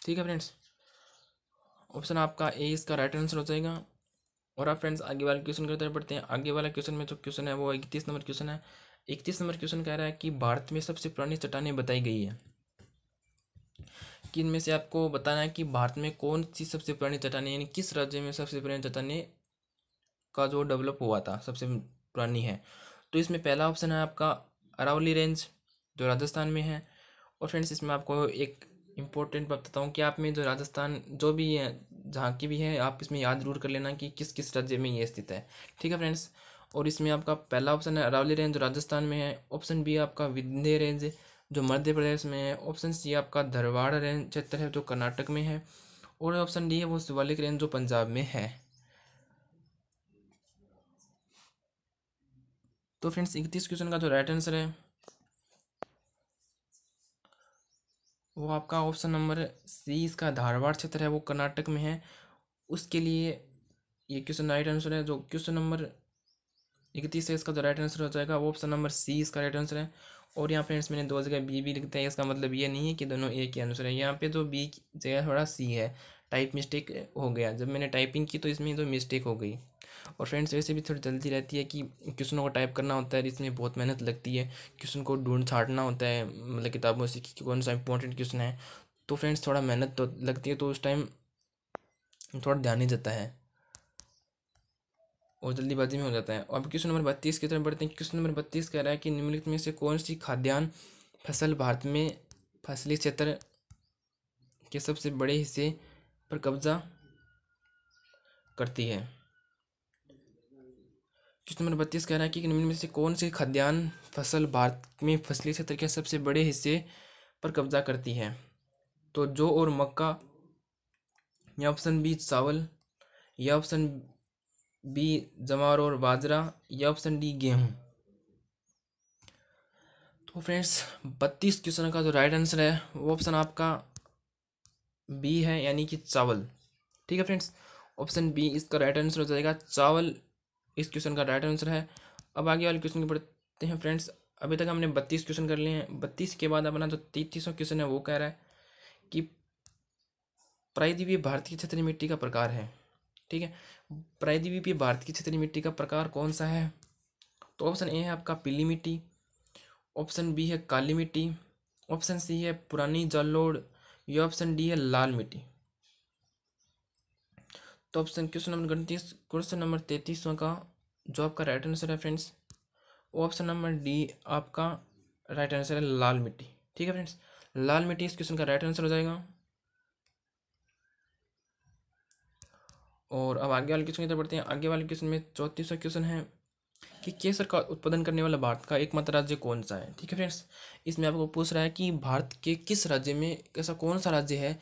ठीक है फ्रेंड्स ऑप्शन आपका ए इसका राइट आंसर हो जाएगा और आप फ्रेंड्स आगे वाले क्वेश्चन की तरफ बढ़ते हैं आगे वाला क्वेश्चन में जो क्वेश्चन है वो इकतीस नंबर क्वेश्चन है इकतीस नंबर क्वेश्चन कह रहा है कि भारत में सबसे पुरानी चट्टानें बताई गई है कि इनमें से आपको बताना है कि भारत में कौन सी सबसे पुरानी चट्टानें यानी किस राज्य में सबसे पुरानी चट्टानें का जो डेवलप हुआ था सबसे पुरानी है तो इसमें पहला ऑप्शन है आपका अरावली रेंज जो राजस्थान में है और फ्रेंड्स इसमें आपको एक इम्पोर्टेंट बात बताऊँ कि आप में जो राजस्थान जो भी है जहाँ की भी है आप इसमें याद जरूर कर लेना कि किस किस राज्य में ये स्थित है ठीक है फ्रेंड्स और इसमें आपका पहला ऑप्शन है अरावली रेंज जो राजस्थान में है ऑप्शन बी आपका विंध्य रेंज जो मध्य प्रदेश में है ऑप्शन सी आपका धरवाड़ रेंज क्षेत्र है जो कर्नाटक में है और ऑप्शन डी है वो शिवालिक रेंज जो पंजाब में है तो फ्रेंड्स इकतीस क्वेश्चन का जो राइट आंसर है वो आपका ऑप्शन नंबर सी इसका धारवाड़ क्षेत्र है वो कर्नाटक में है उसके लिए ये क्वेश्चन राइट आंसर है जो क्वेश्चन नंबर इकतीस है इसका जो राइट आंसर हो जाएगा वो ऑप्शन नंबर सी इसका राइट आंसर है और यहाँ फ्रेंड्स मैंने दो जगह बी भी लिखते हैं इसका मतलब ये नहीं है कि दोनों एक ही आंसर है यहाँ पे जो बी जगह थोड़ा सी है टाइप मिस्टेक हो गया जब मैंने टाइपिंग की तो इसमें तो मिस्टेक हो गई और फ्रेंड्स वैसे भी थोड़ी जल्दी रहती है कि क्वेश्चनों को टाइप करना होता है इसमें बहुत मेहनत लगती है क्वेश्चन को ढूंढ छाटना होता है मतलब किताबों से कि कौन सा इंपॉर्टेंट क्वेश्चन है तो फ्रेंड्स थोड़ा मेहनत तो लगती है तो उस टाइम थोड़ा ध्यान ही जाता है और जल्दीबाजी में हो जाता है अब क्वेश्चन नंबर बत्तीस की तरफ बढ़ते हैं क्वेश्चन नंबर बत्तीस कह रहा है कि निम्नलिखित में से कौन सी खाद्यान्न फसल भारत में फसली क्षेत्र के सबसे बड़े हिस्से पर कब्जा करती है क्वेश्चन तो नंबर बत्तीस कह रहा है कि निम्न में से कौन सी खाद्यान्न फसल भारत में फसली क्षेत्र के सबसे बड़े हिस्से पर कब्जा करती है तो जो और मक्का या ऑप्शन बी चावल या ऑप्शन बी जमार और बाजरा या ऑप्शन डी गेहूं तो फ्रेंड्स बत्तीस क्वेश्चन का जो राइट आंसर है वो ऑप्शन आपका बी है यानी कि चावल ठीक है फ्रेंड्स ऑप्शन बी इसका राइट आंसर हो जाएगा चावल इस क्वेश्चन का राइट आंसर है अब आगे वाले क्वेश्चन पढ़ते हैं फ्रेंड्स अभी तक हमने बत्तीस क्वेश्चन कर लिए हैं बत्तीस के बाद अपना जो तैतीसों क्वेश्चन है वो कह रहा है कि प्रायद्वीपीय भारतीय क्षेत्रीय मिट्टी का प्रकार है ठीक है प्रायद्वीपीय भारतीय क्षेत्रीय मिट्टी का प्रकार कौन सा है तो ऑप्शन ए है आपका पीली मिट्टी ऑप्शन बी है काली मिट्टी ऑप्शन सी है पुरानी जलोड़ या ऑप्शन डी है लाल मिट्टी तो ऑप्शन क्वेश्चन नंबर उनतीस क्वेश्चन नंबर तैंतीसों का जो आपका राइट आंसर है फ्रेंड्स वो ऑप्शन नंबर डी आपका राइट आंसर है लाल मिट्टी ठीक है फ्रेंड्स लाल मिट्टी इस क्वेश्चन का राइट आंसर हो जाएगा और अब आगे वाले क्वेश्चन की तरफ बढ़ते हैं आगे वाले क्वेश्चन में चौंतीसवा क्वेश्चन है कि केसर का उत्पादन करने वाला भारत का एकमात्र राज्य कौन सा है ठीक है फ्रेंड्स इसमें आपको पूछ रहा है कि भारत के किस राज्य में ऐसा कौन सा राज्य है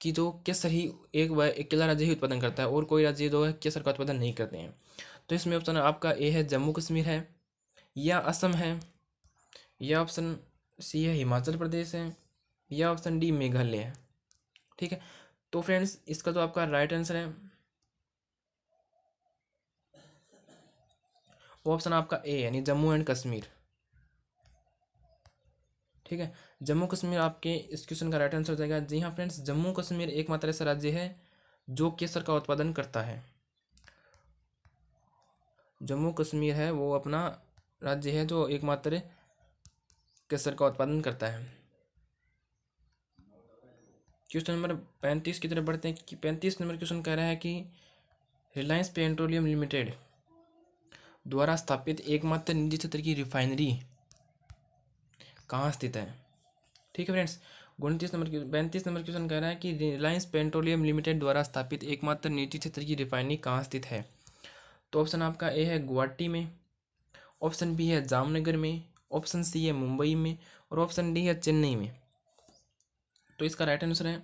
कि जो केसर ही एक व अकेला राज्य ही उत्पादन करता है और कोई राज्य जो है केसर का उत्पादन नहीं करते हैं तो इसमें ऑप्शन आपका ए है जम्मू कश्मीर है या असम है या ऑप्शन सी है हिमाचल प्रदेश है या ऑप्शन डी मेघालय है ठीक है तो फ्रेंड्स इसका जो आपका राइट आंसर है ऑप्शन आपका ए यानी जम्मू एंड कश्मीर ठीक है जम्मू कश्मीर आपके इस क्वेश्चन का राइट आंसर हो जाएगा जी हाँ फ्रेंड्स जम्मू कश्मीर एकमात्र ऐसा राज्य है जो केसर का उत्पादन करता है जम्मू कश्मीर है वो अपना राज्य है जो एकमात्र केसर का उत्पादन करता है क्वेश्चन नंबर पैंतीस की तरफ बढ़ते हैं कि पैंतीस नंबर क्वेश्चन कह रहा है कि रिलायंस पेट्रोलियम लिमिटेड द्वारा स्थापित एकमात्र निजी क्षेत्र की रिफाइनरी कहाँ स्थित है ठीक है फ्रेंड्स उनतीस नंबर पैंतीस नंबर क्वेश्चन कह रहा है कि रिलायंस पेट्रोलियम लिमिटेड द्वारा स्थापित एकमात्र निजी क्षेत्र की रिफाइनरी कहाँ स्थित है तो ऑप्शन आपका ए है गुवाहाटी में ऑप्शन बी है जामनगर में ऑप्शन सी है मुंबई में और ऑप्शन डी है चेन्नई में तो इसका राइट आंसर है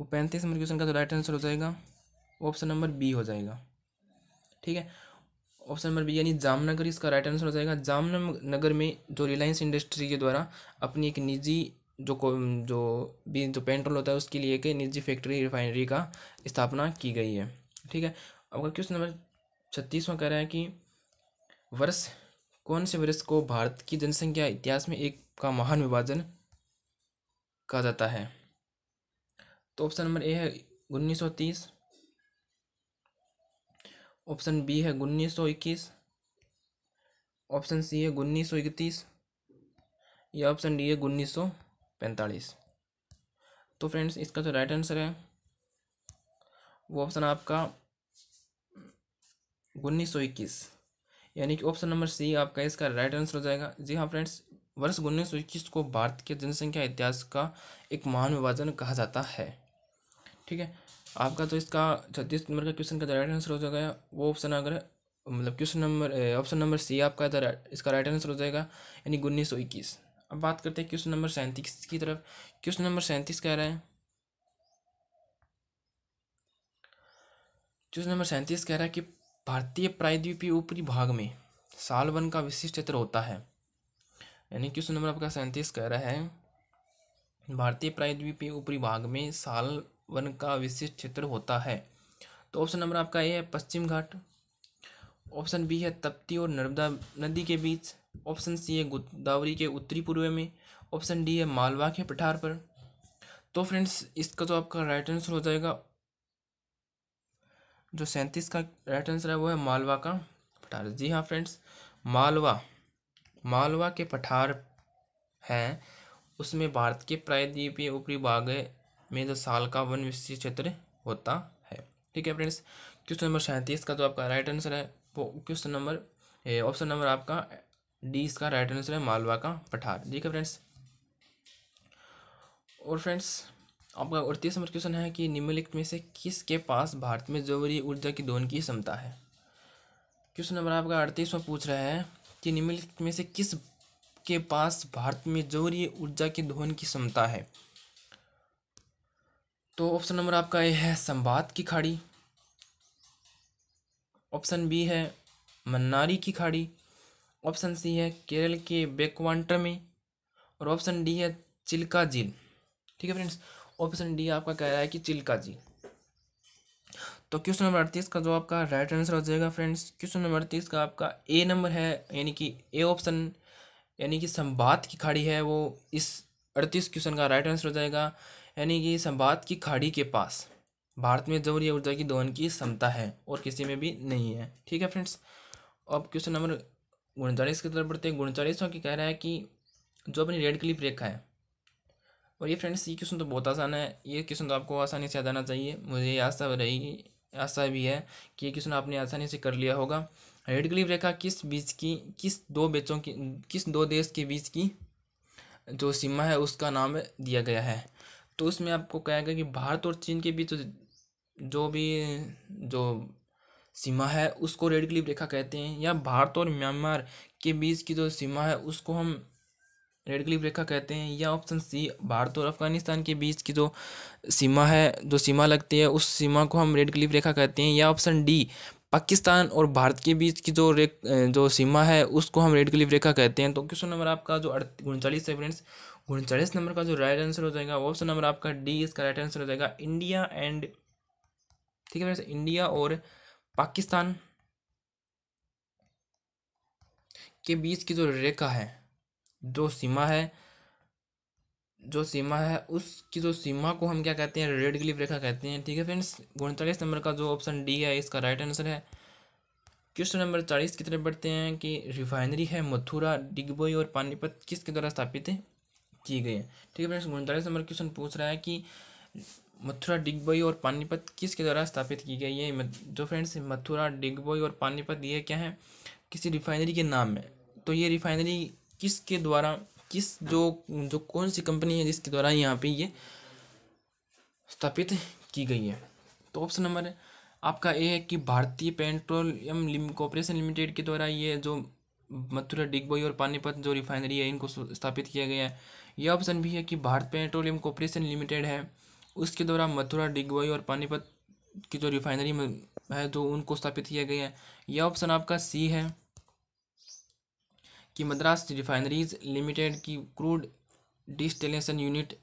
वो पैंतीस नंबर क्वेश्चन का तो राइट आंसर हो जाएगा ऑप्शन नंबर बी हो जाएगा ठीक है ऑप्शन नंबर बी यानी जामनगर इसका राइट आंसर हो जाएगा जामनगर में जो रिलायंस इंडस्ट्री के द्वारा अपनी एक निजी जो को जो भी जो पेंट्रोल होता है उसके लिए एक निजी फैक्ट्री रिफाइनरी का स्थापना की गई है ठीक है अब क्वेश्चन नंबर छत्तीसवा कह रहा है कि वर्ष कौन से वर्ष को भारत की जनसंख्या इतिहास में एक का महान विभाजन कहा जाता है तो ऑप्शन नंबर ए है उन्नीस सौ तीस ऑप्शन बी है उन्नीस सौ इक्कीस ऑप्शन सी है उन्नीस सौ इकतीस या ऑप्शन डी है उन्नीस सौ पैंतालीस तो फ्रेंड्स इसका जो राइट आंसर है वो ऑप्शन आपका उन्नीस सौ इक्कीस यानी कि ऑप्शन नंबर सी आपका इसका राइट आंसर हो जाएगा जी हाँ फ्रेंड्स वर्ष उन्नीस सौ इक्कीस को भारत के जनसंख्या इतिहास का एक महान विभाजन कहा जाता है ठीक है आपका तो इसका छत्तीस नंबर का क्वेश्चन का राइट तो आंसर हो जाएगा वो ऑप्शन अगर मतलब question number option number C आपका इधर तो इसका राइट आंसर हो जाएगा यानी उन्नीस सौ इक्कीस अब बात करते हैं क्वेश्चन नंबर सैंतीस की तरफ क्वेश्चन नंबर सैंतीस कह रहे हैं क्वेश्चन नंबर सैंतीस कह रहा है कि भारतीय प्रायद्वीपीय ऊपरी भाग में साल वन का विशिष्ट क्षेत्र होता है यानी क्वेश्चन नंबर आपका सैंतीस कह रहा है भारतीय प्रायद्वीपीय ऊपरी भाग में साल वन का विशिष्ट क्षेत्र होता है तो ऑप्शन नंबर आपका ए है पश्चिम घाट ऑप्शन बी है तप्ती और नर्मदा नदी के बीच ऑप्शन सी है गोदावरी के उत्तरी पूर्व में ऑप्शन डी है मालवा के पठार पर तो फ्रेंड्स इसका जो आपका राइट आंसर हो जाएगा जो सैंतीस का राइट आंसर है वो है मालवा का पठार जी हाँ फ्रेंड्स मालवा मालवा के पठार हैं उसमें भारत के प्रायद्वीपीय ऊपरी भाग में जो साल का वन विशिष्ट क्षेत्र होता है ठीक है फ्रेंड्स क्वेश्चन नंबर सैंतीस का जो आपका राइट आंसर है वो क्वेश्चन नंबर ऑप्शन नंबर आपका डी इसका राइट आंसर है मालवा का पठार ठीक है फ्रेंड्स और फ्रेंड्स आपका अड़तीस नंबर क्वेश्चन है कि निम्नलिखित में से किसके पास भारत में जौहरी ऊर्जा की दोन की क्षमता है क्वेश्चन नंबर आपका अड़तीस में पूछ रहा है कि निम्नलिखित में से किस के पास भारत में जौहरी ऊर्जा की दोहन की क्षमता है तो ऑप्शन नंबर आपका ए है संवाद की खाड़ी ऑप्शन बी है मन्नारी की खाड़ी ऑप्शन सी है केरल के बेकवांटर में और ऑप्शन डी है चिल्का झील ठीक है फ्रेंड्स ऑप्शन डी आपका कह रहा है कि चिल्का झील तो क्वेश्चन नंबर अड़तीस का जो आपका राइट आंसर हो जाएगा फ्रेंड्स क्वेश्चन नंबर अड़तीस का आपका ए नंबर है यानी कि ए ऑप्शन यानी कि संवाद की खाड़ी है वो इस अड़तीस क्वेश्चन का राइट आंसर हो जाएगा यानी कि संवाद की खाड़ी के पास भारत में या ऊर्जा की दोहन की क्षमता है और किसी में भी नहीं है ठीक है फ्रेंड्स अब क्वेश्चन नंबर उनचालीस की तरफ बढ़ते हैं उनचालीसों की कह रहा है कि जो अपनी रेड क्लिप रेखा है और ये फ्रेंड्स ये क्वेश्चन तो बहुत आसान है ये क्वेश्चन तो आपको आसानी से आना चाहिए मुझे ये आशा रही आशा भी है कि ये क्वेश्चन आपने आसानी से कर लिया होगा रेड क्लिप रेखा किस बीच की किस दो बेचों की किस दो देश के बीच की जो सीमा है उसका नाम दिया गया है तो उसमें आपको गया कि भारत और चीन के बीच जो भी जो सीमा है उसको रेड क्लिप रेखा कहते हैं या भारत और म्यांमार के बीच की जो सीमा है उसको हम रेड क्लिप रेखा कहते हैं या ऑप्शन सी भारत और अफगानिस्तान के बीच की जो सीमा है जो सीमा लगती है उस सीमा को हम रेड क्लिप रेखा कहते हैं या ऑप्शन डी पाकिस्तान और भारत के बीच की जो रे जो सीमा है उसको हम रेड क्लिफ रेखा कहते हैं तो क्वेश्चन नंबर आपका जो अड़ उनचालीस है फ्रेंड्स उनचालीस नंबर का जो राइट आंसर हो जाएगा ऑप्शन नंबर आपका डी इसका राइट आंसर हो जाएगा इंडिया एंड ठीक है फ्रेंड्स इंडिया और पाकिस्तान के बीच की जो रेखा है जो सीमा है जो सीमा है उसकी जो सीमा को हम क्या कहते हैं रेड क्लिप रेखा कहते हैं ठीक है फ्रेंड्स उनचालीस नंबर का जो ऑप्शन डी है इसका राइट आंसर है क्वेश्चन नंबर चालीस की तरफ बढ़ते हैं कि रिफाइनरी है मथुरा डिगबोई और पानीपत किसके द्वारा स्थापित है की गई है ठीक है फ्रेंड्स उनतालीस नंबर क्वेश्चन पूछ रहा है कि मथुरा डिगबोई और पानीपत किसके द्वारा स्थापित की गई है जो फ्रेंड्स मथुरा डिगबोई और पानीपत ये क्या है किसी रिफाइनरी के नाम में तो ये रिफाइनरी किसके द्वारा किस जो जो कौन सी कंपनी है जिसके द्वारा यहाँ पे ये स्थापित की गई है तो ऑप्शन नंबर आपका ए है कि भारतीय पेट्रोलियम कॉरपोरेशन लिमिटेड के द्वारा ये जो मथुरा डिगबोई और पानीपत जो रिफाइनरी है इनको स्थापित किया गया है यह ऑप्शन भी है कि भारत पेट्रोलियम कॉरपोरेशन लिमिटेड है उसके द्वारा मथुरा डिगबोई और पानीपत की जो रिफाइनरी है तो उनको स्थापित किया गया है यह ऑप्शन आपका सी है कि मद्रास रिफाइनरीज लिमिटेड की क्रूड डिस्टिलेशन यूनिट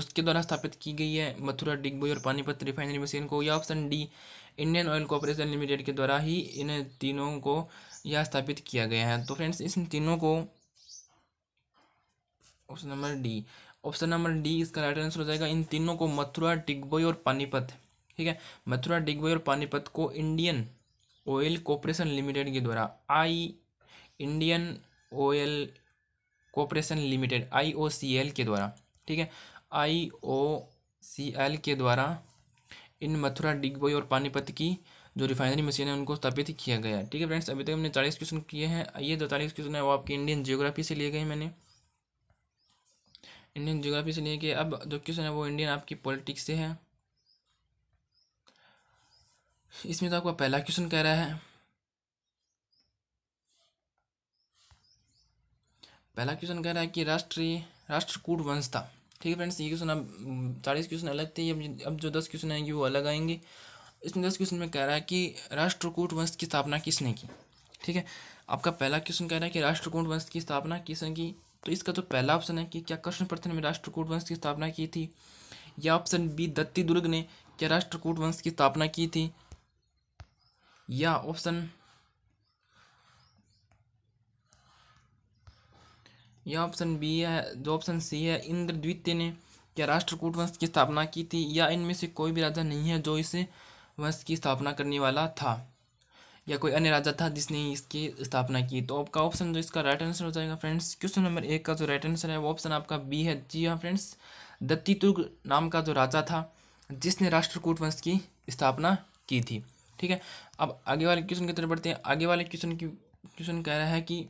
उसके द्वारा स्थापित की गई है मथुरा डिगबोई और पानीपत रिफाइनरी मशीन को या option D Indian oil corporation limited के द्वारा ही इन तीनों को यह स्थापित किया गया है तो फ्रेंड्स इन तीनों को option number D option number D इसका राइट आंसर हो जाएगा इन तीनों को मथुरा डिगबोई और पानीपत ठीक है मथुरा डिगबोई और पानीपत को इंडियन ऑयल कॉरपोरेशन लिमिटेड के द्वारा I Indian oil corporation limited I O C L के द्वारा ठीक है आई ओ सी एल के द्वारा इन मथुरा डिग्बोई और पानीपत की जो रिफाइनरी मशीन है उनको स्थापित किया गया है ठीक है फ्रेंड्स अभी तक हमने चालीस क्वेश्चन किए हैं ये जो चालीस क्वेश्चन है वो आपके इंडियन जियोग्राफी से लिए गए मैंने इंडियन जियोग्राफी से लिए गए अब जो क्वेश्चन है वो इंडियन आपकी पॉलिटिक्स से है इसमें तो आपका पहला क्वेश्चन कह रहा है पहला क्वेश्चन कह रहा है कि राष्ट्रीय राष्ट्रकूट वंश था ठीक है फ्रेंड्स ये क्वेश्चन अब चालीस क्वेश्चन अलग थे अब अब जो दस क्वेश्चन आएंगे वो अलग आएंगे इसमें दस क्वेश्चन में कह रहा है कि राष्ट्रकूट वंश की स्थापना किसने की ठीक है आपका पहला क्वेश्चन कह रहा है कि राष्ट्रकूट वंश की स्थापना किसने की तो इसका जो तो पहला ऑप्शन है कि क्या कृष्ण प्रथम ने राष्ट्रकूट वंश की स्थापना की थी या ऑप्शन बी दत्ती दुर्ग ने क्या राष्ट्रकूट वंश की स्थापना की थी या ऑप्शन या ऑप्शन बी है जो ऑप्शन सी है इंद्र द्वितीय ने क्या राष्ट्रकूट वंश की स्थापना की थी या इनमें से कोई भी राजा नहीं है जो इसे वंश की स्थापना करने वाला था या कोई अन्य राजा था जिसने इसकी स्थापना की तो आपका ऑप्शन जो इसका राइट आंसर हो जाएगा फ्रेंड्स क्वेश्चन नंबर एक का जो राइट आंसर है वो ऑप्शन आपका बी है जी हाँ फ्रेंड्स दत्तीतुर्ग नाम का जो राजा था जिसने राष्ट्रकूट वंश की स्थापना की थी ठीक है अब आगे वाले क्वेश्चन की तरफ बढ़ते हैं आगे वाले क्वेश्चन की क्वेश्चन कह रहा है कि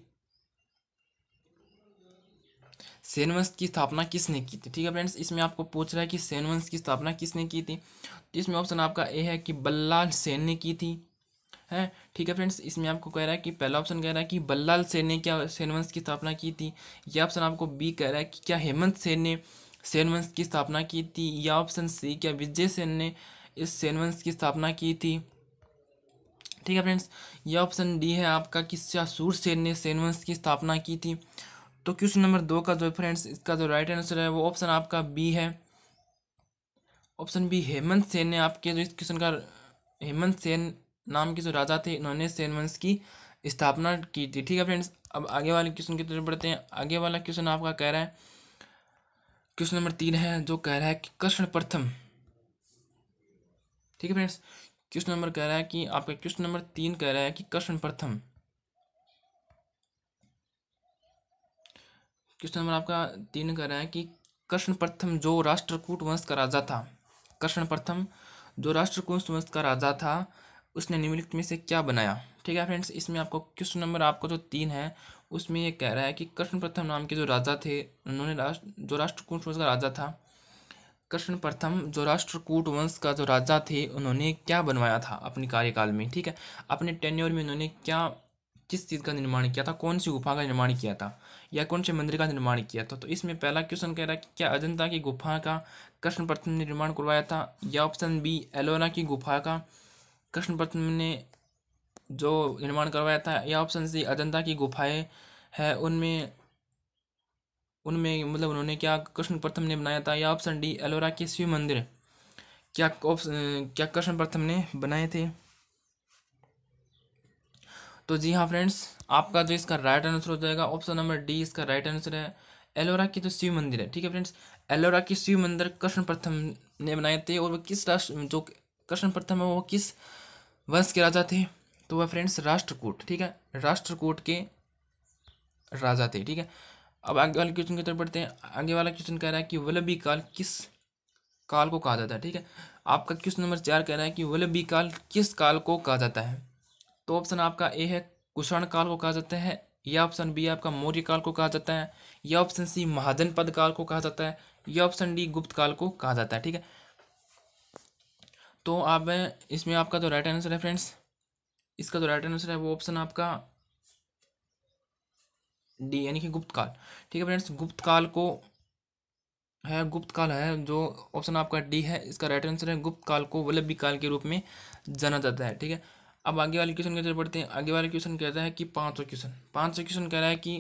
सेनवंश की स्थापना किसने की थी ठीक है फ्रेंड्स इसमें आपको पूछ रहा है कि सेनवंश की स्थापना किसने की थी तो इसमें ऑप्शन आपका ए है कि बल्लाल सेन ने की थी है ठीक है फ्रेंड्स इसमें आपको कह रहा है कि पहला ऑप्शन कह रहा है कि बल्लाल सेन ने क्या सेनवंश की स्थापना की थी यह ऑप्शन आपको बी कह रहा है कि क्या हेमंत सेन ने सेनवंश की स्थापना की थी या ऑप्शन सी क्या विजय सेन ने इस सेनवंश की स्थापना की थी ठीक है फ्रेंड्स यह ऑप्शन डी है आपका कि सूर सेन ने सेनवंश की स्थापना की थी तो क्वेश्चन नंबर दो का जो फ्रेंड्स इसका जो राइट आंसर है वो ऑप्शन आपका बी है ऑप्शन बी हेमंत सेन ने आपके जो इस क्वेश्चन का हेमंत सेन नाम के जो राजा थे इन्होंने सेन वंश की स्थापना की थी ठीक है फ्रेंड्स अब आगे वाले क्वेश्चन की तरफ बढ़ते हैं आगे वाला क्वेश्चन आपका कह रहा है क्वेश्चन नंबर तीन है जो कह रहा है कि कृष्ण प्रथम ठीक है फ्रेंड्स क्वेश्चन नंबर कह रहा है कि आपका क्वेश्चन नंबर तीन कह रहा है कि कृष्ण प्रथम क्वेश्चन नंबर आपका तीन कह रहे हैं कि कृष्ण प्रथम जो राष्ट्रकूट वंश का राजा था कृष्ण प्रथम जो राष्ट्रकूट वंश का राजा था उसने निम्नलिखित में से क्या बनाया ठीक है फ्रेंड्स इसमें आपको क्वेश्चन नंबर आपको जो तीन है उसमें ये कह रहा है कि कृष्ण प्रथम नाम के जो राजा थे उन्होंने राष्ट्र जो राष्ट्रकूट वंश का राजा था कृष्ण प्रथम जो राष्ट्रकूट वंश का जो राजा थे उन्होंने क्या बनवाया था अपने कार्यकाल में ठीक है अपने टेन्योर में उन्होंने क्या किस चीज़ का निर्माण किया था कौन सी गुफा का निर्माण किया था या कौन से मंदिर का निर्माण किया था तो इसमें पहला क्वेश्चन कह रहा है कि क्या अजंता की गुफा का कृष्ण प्रथम ने निर्माण करवाया था या ऑप्शन बी एलोरा की गुफा का कृष्ण प्रथम ने जो निर्माण करवाया था या ऑप्शन सी अजंता की गुफाएं है उनमें उनमें मतलब उन्होंने क्या कृष्ण प्रथम ने बनाया था या ऑप्शन डी एलोरा के शिव मंदिर क्या ऑप्शन क्या कृष्ण प्रथम ने बनाए थे तो जी हाँ फ्रेंड्स आपका जो इसका राइट आंसर हो जाएगा ऑप्शन नंबर डी इसका राइट आंसर है एलोरा की जो तो शिव मंदिर है ठीक है फ्रेंड्स एलोरा की शिव मंदिर कृष्ण प्रथम ने बनाए थे और वो किस राष्ट्र जो कृष्ण प्रथम है वो किस वंश के राजा थे तो वह फ्रेंड्स राष्ट्रकूट ठीक है राष्ट्रकूट के राजा थे ठीक है अब आगे वाले क्वेश्चन की तरफ बढ़ते हैं आगे वाला क्वेश्चन कह रहा है कि वल्लभी काल किस काल को कहा जाता है ठीक है आपका क्वेश्चन नंबर चार कह रहा है कि वल्लभी काल किस काल को कहा जाता है तो ऑप्शन आपका ए है कुषण काल को कहा जाता है या ऑप्शन बी आपका मौर्य काल को कहा जाता है या ऑप्शन सी महाजन पद काल को कहा जाता है या ऑप्शन डी गुप्त काल को कहा जाता है ठीक है तो आप इसमें आपका जो राइट आंसर है फ्रेंड्स इसका जो राइट आंसर है वो ऑप्शन आपका डी यानी कि गुप्त काल ठीक है फ्रेंड्स गुप्त काल को है गुप्त काल है जो ऑप्शन आपका डी है इसका राइट आंसर है गुप्त काल को वल्लभी काल के रूप में जाना जाता है ठीक है अब आगे वाले क्वेश्चन की तरफ पड़ते हैं आगे वाले क्वेश्चन कहता है कि पाँच सौ क्वेश्चन पाँच सौ क्वेश्चन कह रहा है कि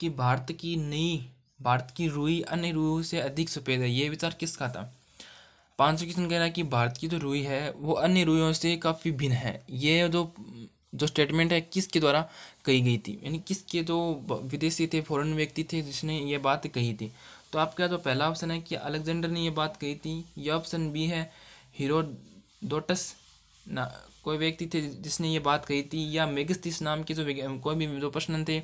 कि भारत की नई भारत की रुई अन्य रुई से अधिक सफ़ेद है ये विचार किसका था पाँच सौ क्वेश्चन कह रहा है कि भारत की जो रुई है वो अन्य रुइयों से काफ़ी भिन्न है ये जो जो स्टेटमेंट है किसके द्वारा कही गई थी यानी किसके जो विदेशी थे फॉरेन व्यक्ति थे जिसने ये बात कही थी तो आपका जो पहला ऑप्शन है कि अलेक्जेंडर ने ये बात कही थी यह ऑप्शन बी है हीरो डोटस ना कोई व्यक्ति थे जिसने ये बात कही थी या मेगस्तिस नाम के जो कोई भी जो प्रश्न थे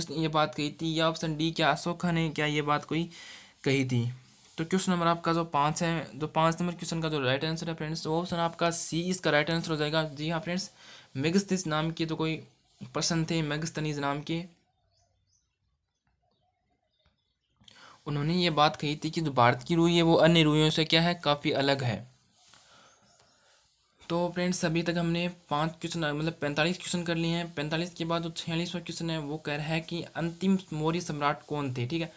उसने ये बात कही थी या ऑप्शन डी क्या अशोक ने क्या ये बात कोई कही थी तो क्वेश्चन नंबर आपका जो पाँच है जो पाँच नंबर क्वेश्चन का जो राइट आंसर है फ्रेंड्स वो ऑप्शन आपका सी इसका राइट आंसर हो जाएगा जी हाँ फ्रेंड्स मेगस्तिस नाम के तो कोई प्रश्न थे मेगस्तनीज नाम के उन्होंने ये बात कही थी कि जो भारत की रूई है वो अन्य रूयों से क्या है काफ़ी अलग है तो फ्रेंड्स अभी तक हमने पाँच क्वेश्चन मतलब पैंतालीस क्वेश्चन कर लिए हैं पैंतालीस के बाद जो छियालीसवा क्वेश्चन है वो कह रहा है कि अंतिम मौर्य सम्राट कौन थे ठीक है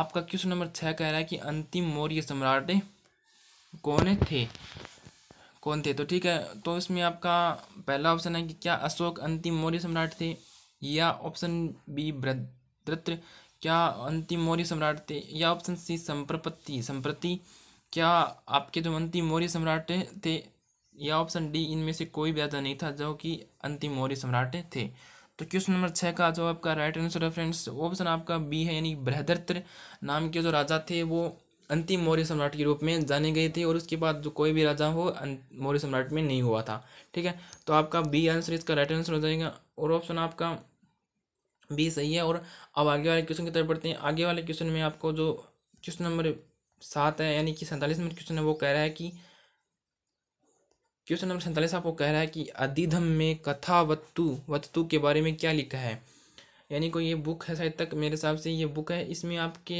आपका क्वेश्चन नंबर छः कह रहा है कि अंतिम मौर्य सम्राट कौन थे कौन थे तो ठीक है तो इसमें आपका पहला ऑप्शन है कि क्या अशोक अंतिम मौर्य सम्राट थे या ऑप्शन बी भ्रतृत्र क्या अंतिम मौर्य सम्राट थे या ऑप्शन सी संप्रपत्ति संप्रति क्या आपके जो अंतिम मौर्य सम्राट थे या ऑप्शन डी इनमें से कोई भी राजा नहीं था जो कि अंतिम मौर्य सम्राट थे तो क्वेश्चन नंबर छः का जो आपका राइट आंसर है फ्रेंड्स ऑप्शन आपका बी है यानी बृहदत्र नाम के जो राजा थे वो अंतिम मौर्य सम्राट के रूप में जाने गए थे और उसके बाद जो कोई भी राजा हो अं, मौर्य सम्राट में नहीं हुआ था ठीक है तो आपका बी आंसर इसका राइट आंसर हो जाएगा और ऑप्शन आपका बी सही है और अब आगे वाले क्वेश्चन की तरफ बढ़ते हैं आगे वाले क्वेश्चन में आपको जो क्वेश्चन नंबर सात है यानी कि सैंतालीस नंबर क्वेश्चन है वो कह रहा है कि क्वेश्चन नंबर सैंतालीस आपको कह रहा है कि अधिधम में कथा वत्तु वत्तु के बारे में क्या लिखा है यानी कोई ये बुक है शायद तक मेरे हिसाब से ये बुक है इसमें आपके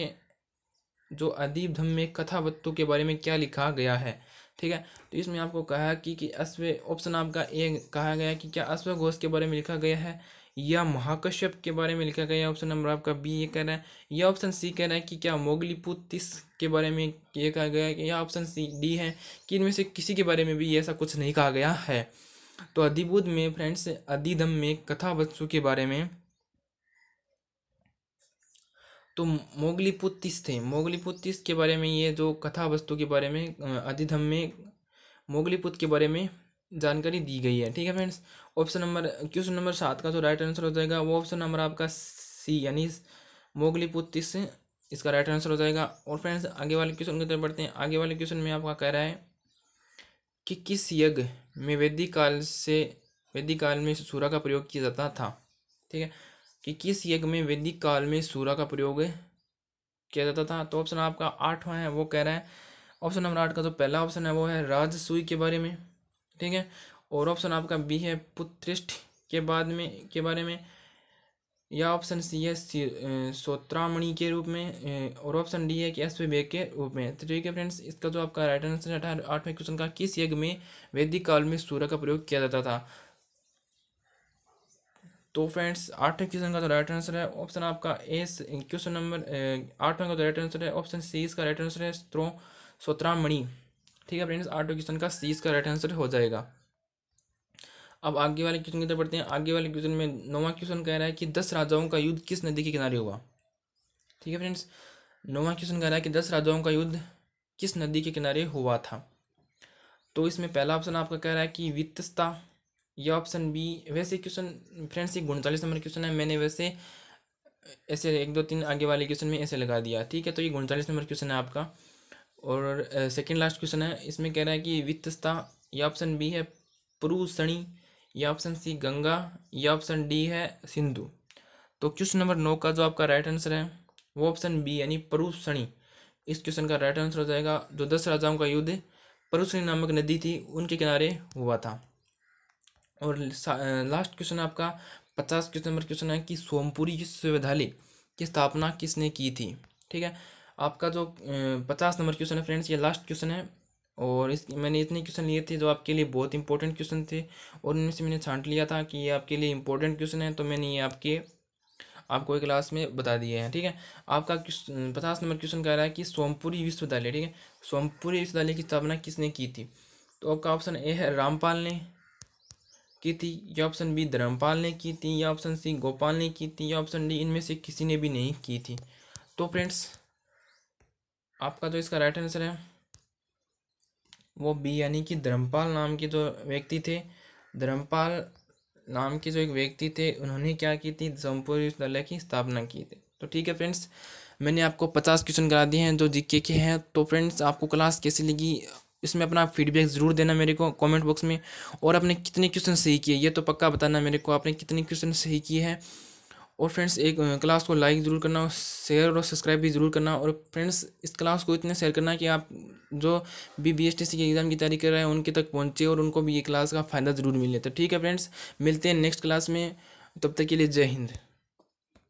जो अधिधम में कथा वत्तु के बारे में क्या लिखा गया है ठीक है तो इसमें आपको कहा कि कि अश्व ऑप्शन आपका ए कहा गया कि क्या अश्व घोष के बारे में लिखा गया है या महाकश्यप के बारे में लिखा गया ऑप्शन नंबर आपका बी ये कह रहा है या ऑप्शन सी कह रहा है कि क्या मोगलीपुतिस के बारे में ये कहा गया है या ऑप्शन सी डी है कि इनमें से किसी के बारे में भी ऐसा कुछ नहीं कहा गया है तो अधिबुद्ध में फ्रेंड्स अधिधम में कथा वस्तु के बारे में तो मोगलीपुतिस थे मोगलीपुतिस के बारे में ये जो कथा वस्तु के बारे में अधिधम में मोगलीपुत के बारे में जानकारी दी गई है ठीक है friends option number question number सात का जो राइट आंसर हो जाएगा वो ऑप्शन नंबर आपका सी यानी मोगली पुतिस इसका राइट आंसर हो जाएगा और फ्रेंड्स आगे वाले क्वेश्चन की तरफ बढ़ते हैं आगे वाले क्वेश्चन में आपका कह रहा है कि किस यज्ञ में वैदिक काल से वैदिक काल में सूरा का प्रयोग किया जाता था ठीक है कि किस यज्ञ में वैदिक काल में सूरा का प्रयोग किया जाता था तो ऑप्शन आपका आठवां है वो कह रहा है ऑप्शन नंबर आठ का जो तो पहला ऑप्शन है वो है राजसुई के बारे में ठीक है और ऑप्शन आपका बी है पुत्रिष्ठ के बाद में के बारे में या ऑप्शन सी है सोत्रामणि के रूप में और ऑप्शन डी है कि एस वेग के रूप में तो ठीक है फ्रेंड्स इसका जो आपका राइट आंसर है अठारह आठवें क्वेश्चन का किस यज्ञ में वैदिक काल में सूर्य का प्रयोग किया जाता था तो फ्रेंड्स आठवें क्वेश्चन का जो राइट आंसर है ऑप्शन आपका एस क्वेश्चन नंबर आठवें का जो राइट आंसर है ऑप्शन सी इसका राइट आंसर है स्त्रो सोत्रामणि ठीक है फ्रेंड्स आठ क्वेश्चन का सी इसका राइट आंसर हो जाएगा अब आगे वाले क्वेश्चन की तरफ बढ़ते हैं आगे वाले क्वेश्चन में नौवा क्वेश्चन कह रहा है कि दस राजाओं का युद्ध किस नदी के किनारे हुआ ठीक है फ्रेंड्स नौवा क्वेश्चन कह रहा है कि दस राजाओं का युद्ध किस नदी के किनारे हुआ था तो इसमें पहला ऑप्शन आपका कह रहा है कि वित्तस्ता यह ऑप्शन बी वैसे क्वेश्चन फ्रेंड्स ये उनचालीस नंबर क्वेश्चन है मैंने वैसे ऐसे एक दो तीन आगे वाले क्वेश्चन में ऐसे लगा दिया ठीक है तो ये उनचालीस नंबर क्वेश्चन है आपका और सेकेंड लास्ट क्वेश्चन है इसमें कह रहा है कि वित्तस्ता ये ऑप्शन बी है पुरुषणी या ऑप्शन सी गंगा या ऑप्शन डी है सिंधु तो क्वेश्चन नंबर नौ का जो आपका राइट आंसर है वो ऑप्शन बी यानी परुषणी इस क्वेश्चन का राइट आंसर हो जाएगा जो दस राजाओं का युद्ध परुषणी नामक नदी थी उनके किनारे हुआ था और लास्ट क्वेश्चन आपका पचास क्वेश्चन नंबर क्वेश्चन है कि सोमपुरी विश्वविद्यालय की स्थापना किसने की थी ठीक है आपका जो पचास नंबर क्वेश्चन है फ्रेंड्स ये लास्ट क्वेश्चन है और इस मैंने इतने क्वेश्चन लिए थे जो आपके लिए बहुत इंपॉर्टेंट क्वेश्चन थे और इनमें से मैंने छांट लिया था कि ये आपके लिए इंपॉर्टेंट क्वेश्चन है तो मैंने ये आपके आपको एक क्लास में बता दिए हैं ठीक है आपका पचास नंबर क्वेश्चन कह रहा है कि सोमपुरी विश्वविद्यालय ठीक है सोमपुरी विश्वविद्यालय की स्थापना किसने की थी तो आपका ऑप्शन ए है रामपाल ने की थी या ऑप्शन बी धर्मपाल ने की थी या ऑप्शन सी गोपाल ने की थी या ऑप्शन डी इनमें से किसी ने भी नहीं की थी तो फ्रेंड्स आपका जो इसका राइट आंसर है वो बी यानी कि धर्मपाल नाम के जो व्यक्ति थे धर्मपाल नाम के जो एक व्यक्ति थे उन्होंने क्या की थी जमपुर विश्वविद्यालय की स्थापना की थी तो ठीक है फ्रेंड्स मैंने आपको पचास क्वेश्चन करा दिए हैं जो जीके के हैं तो फ्रेंड्स आपको क्लास कैसी लगी इसमें अपना फीडबैक ज़रूर देना मेरे को कमेंट बॉक्स में और आपने कितने क्वेश्चन सही किए ये तो पक्का बताना मेरे को आपने कितने क्वेश्चन सही किए हैं और फ्रेंड्स एक क्लास को लाइक ज़रूर करना शेयर और सब्सक्राइब भी ज़रूर करना और फ्रेंड्स इस क्लास को इतने शेयर करना कि आप जो भी बी एस टी सी के एग्ज़ाम की तैयारी कर रहे हैं उनके तक पहुँचे और उनको भी ये क्लास का फ़ायदा ज़रूर मिले तो ठीक है फ्रेंड्स मिलते हैं नेक्स्ट क्लास में तब तक के लिए जय हिंद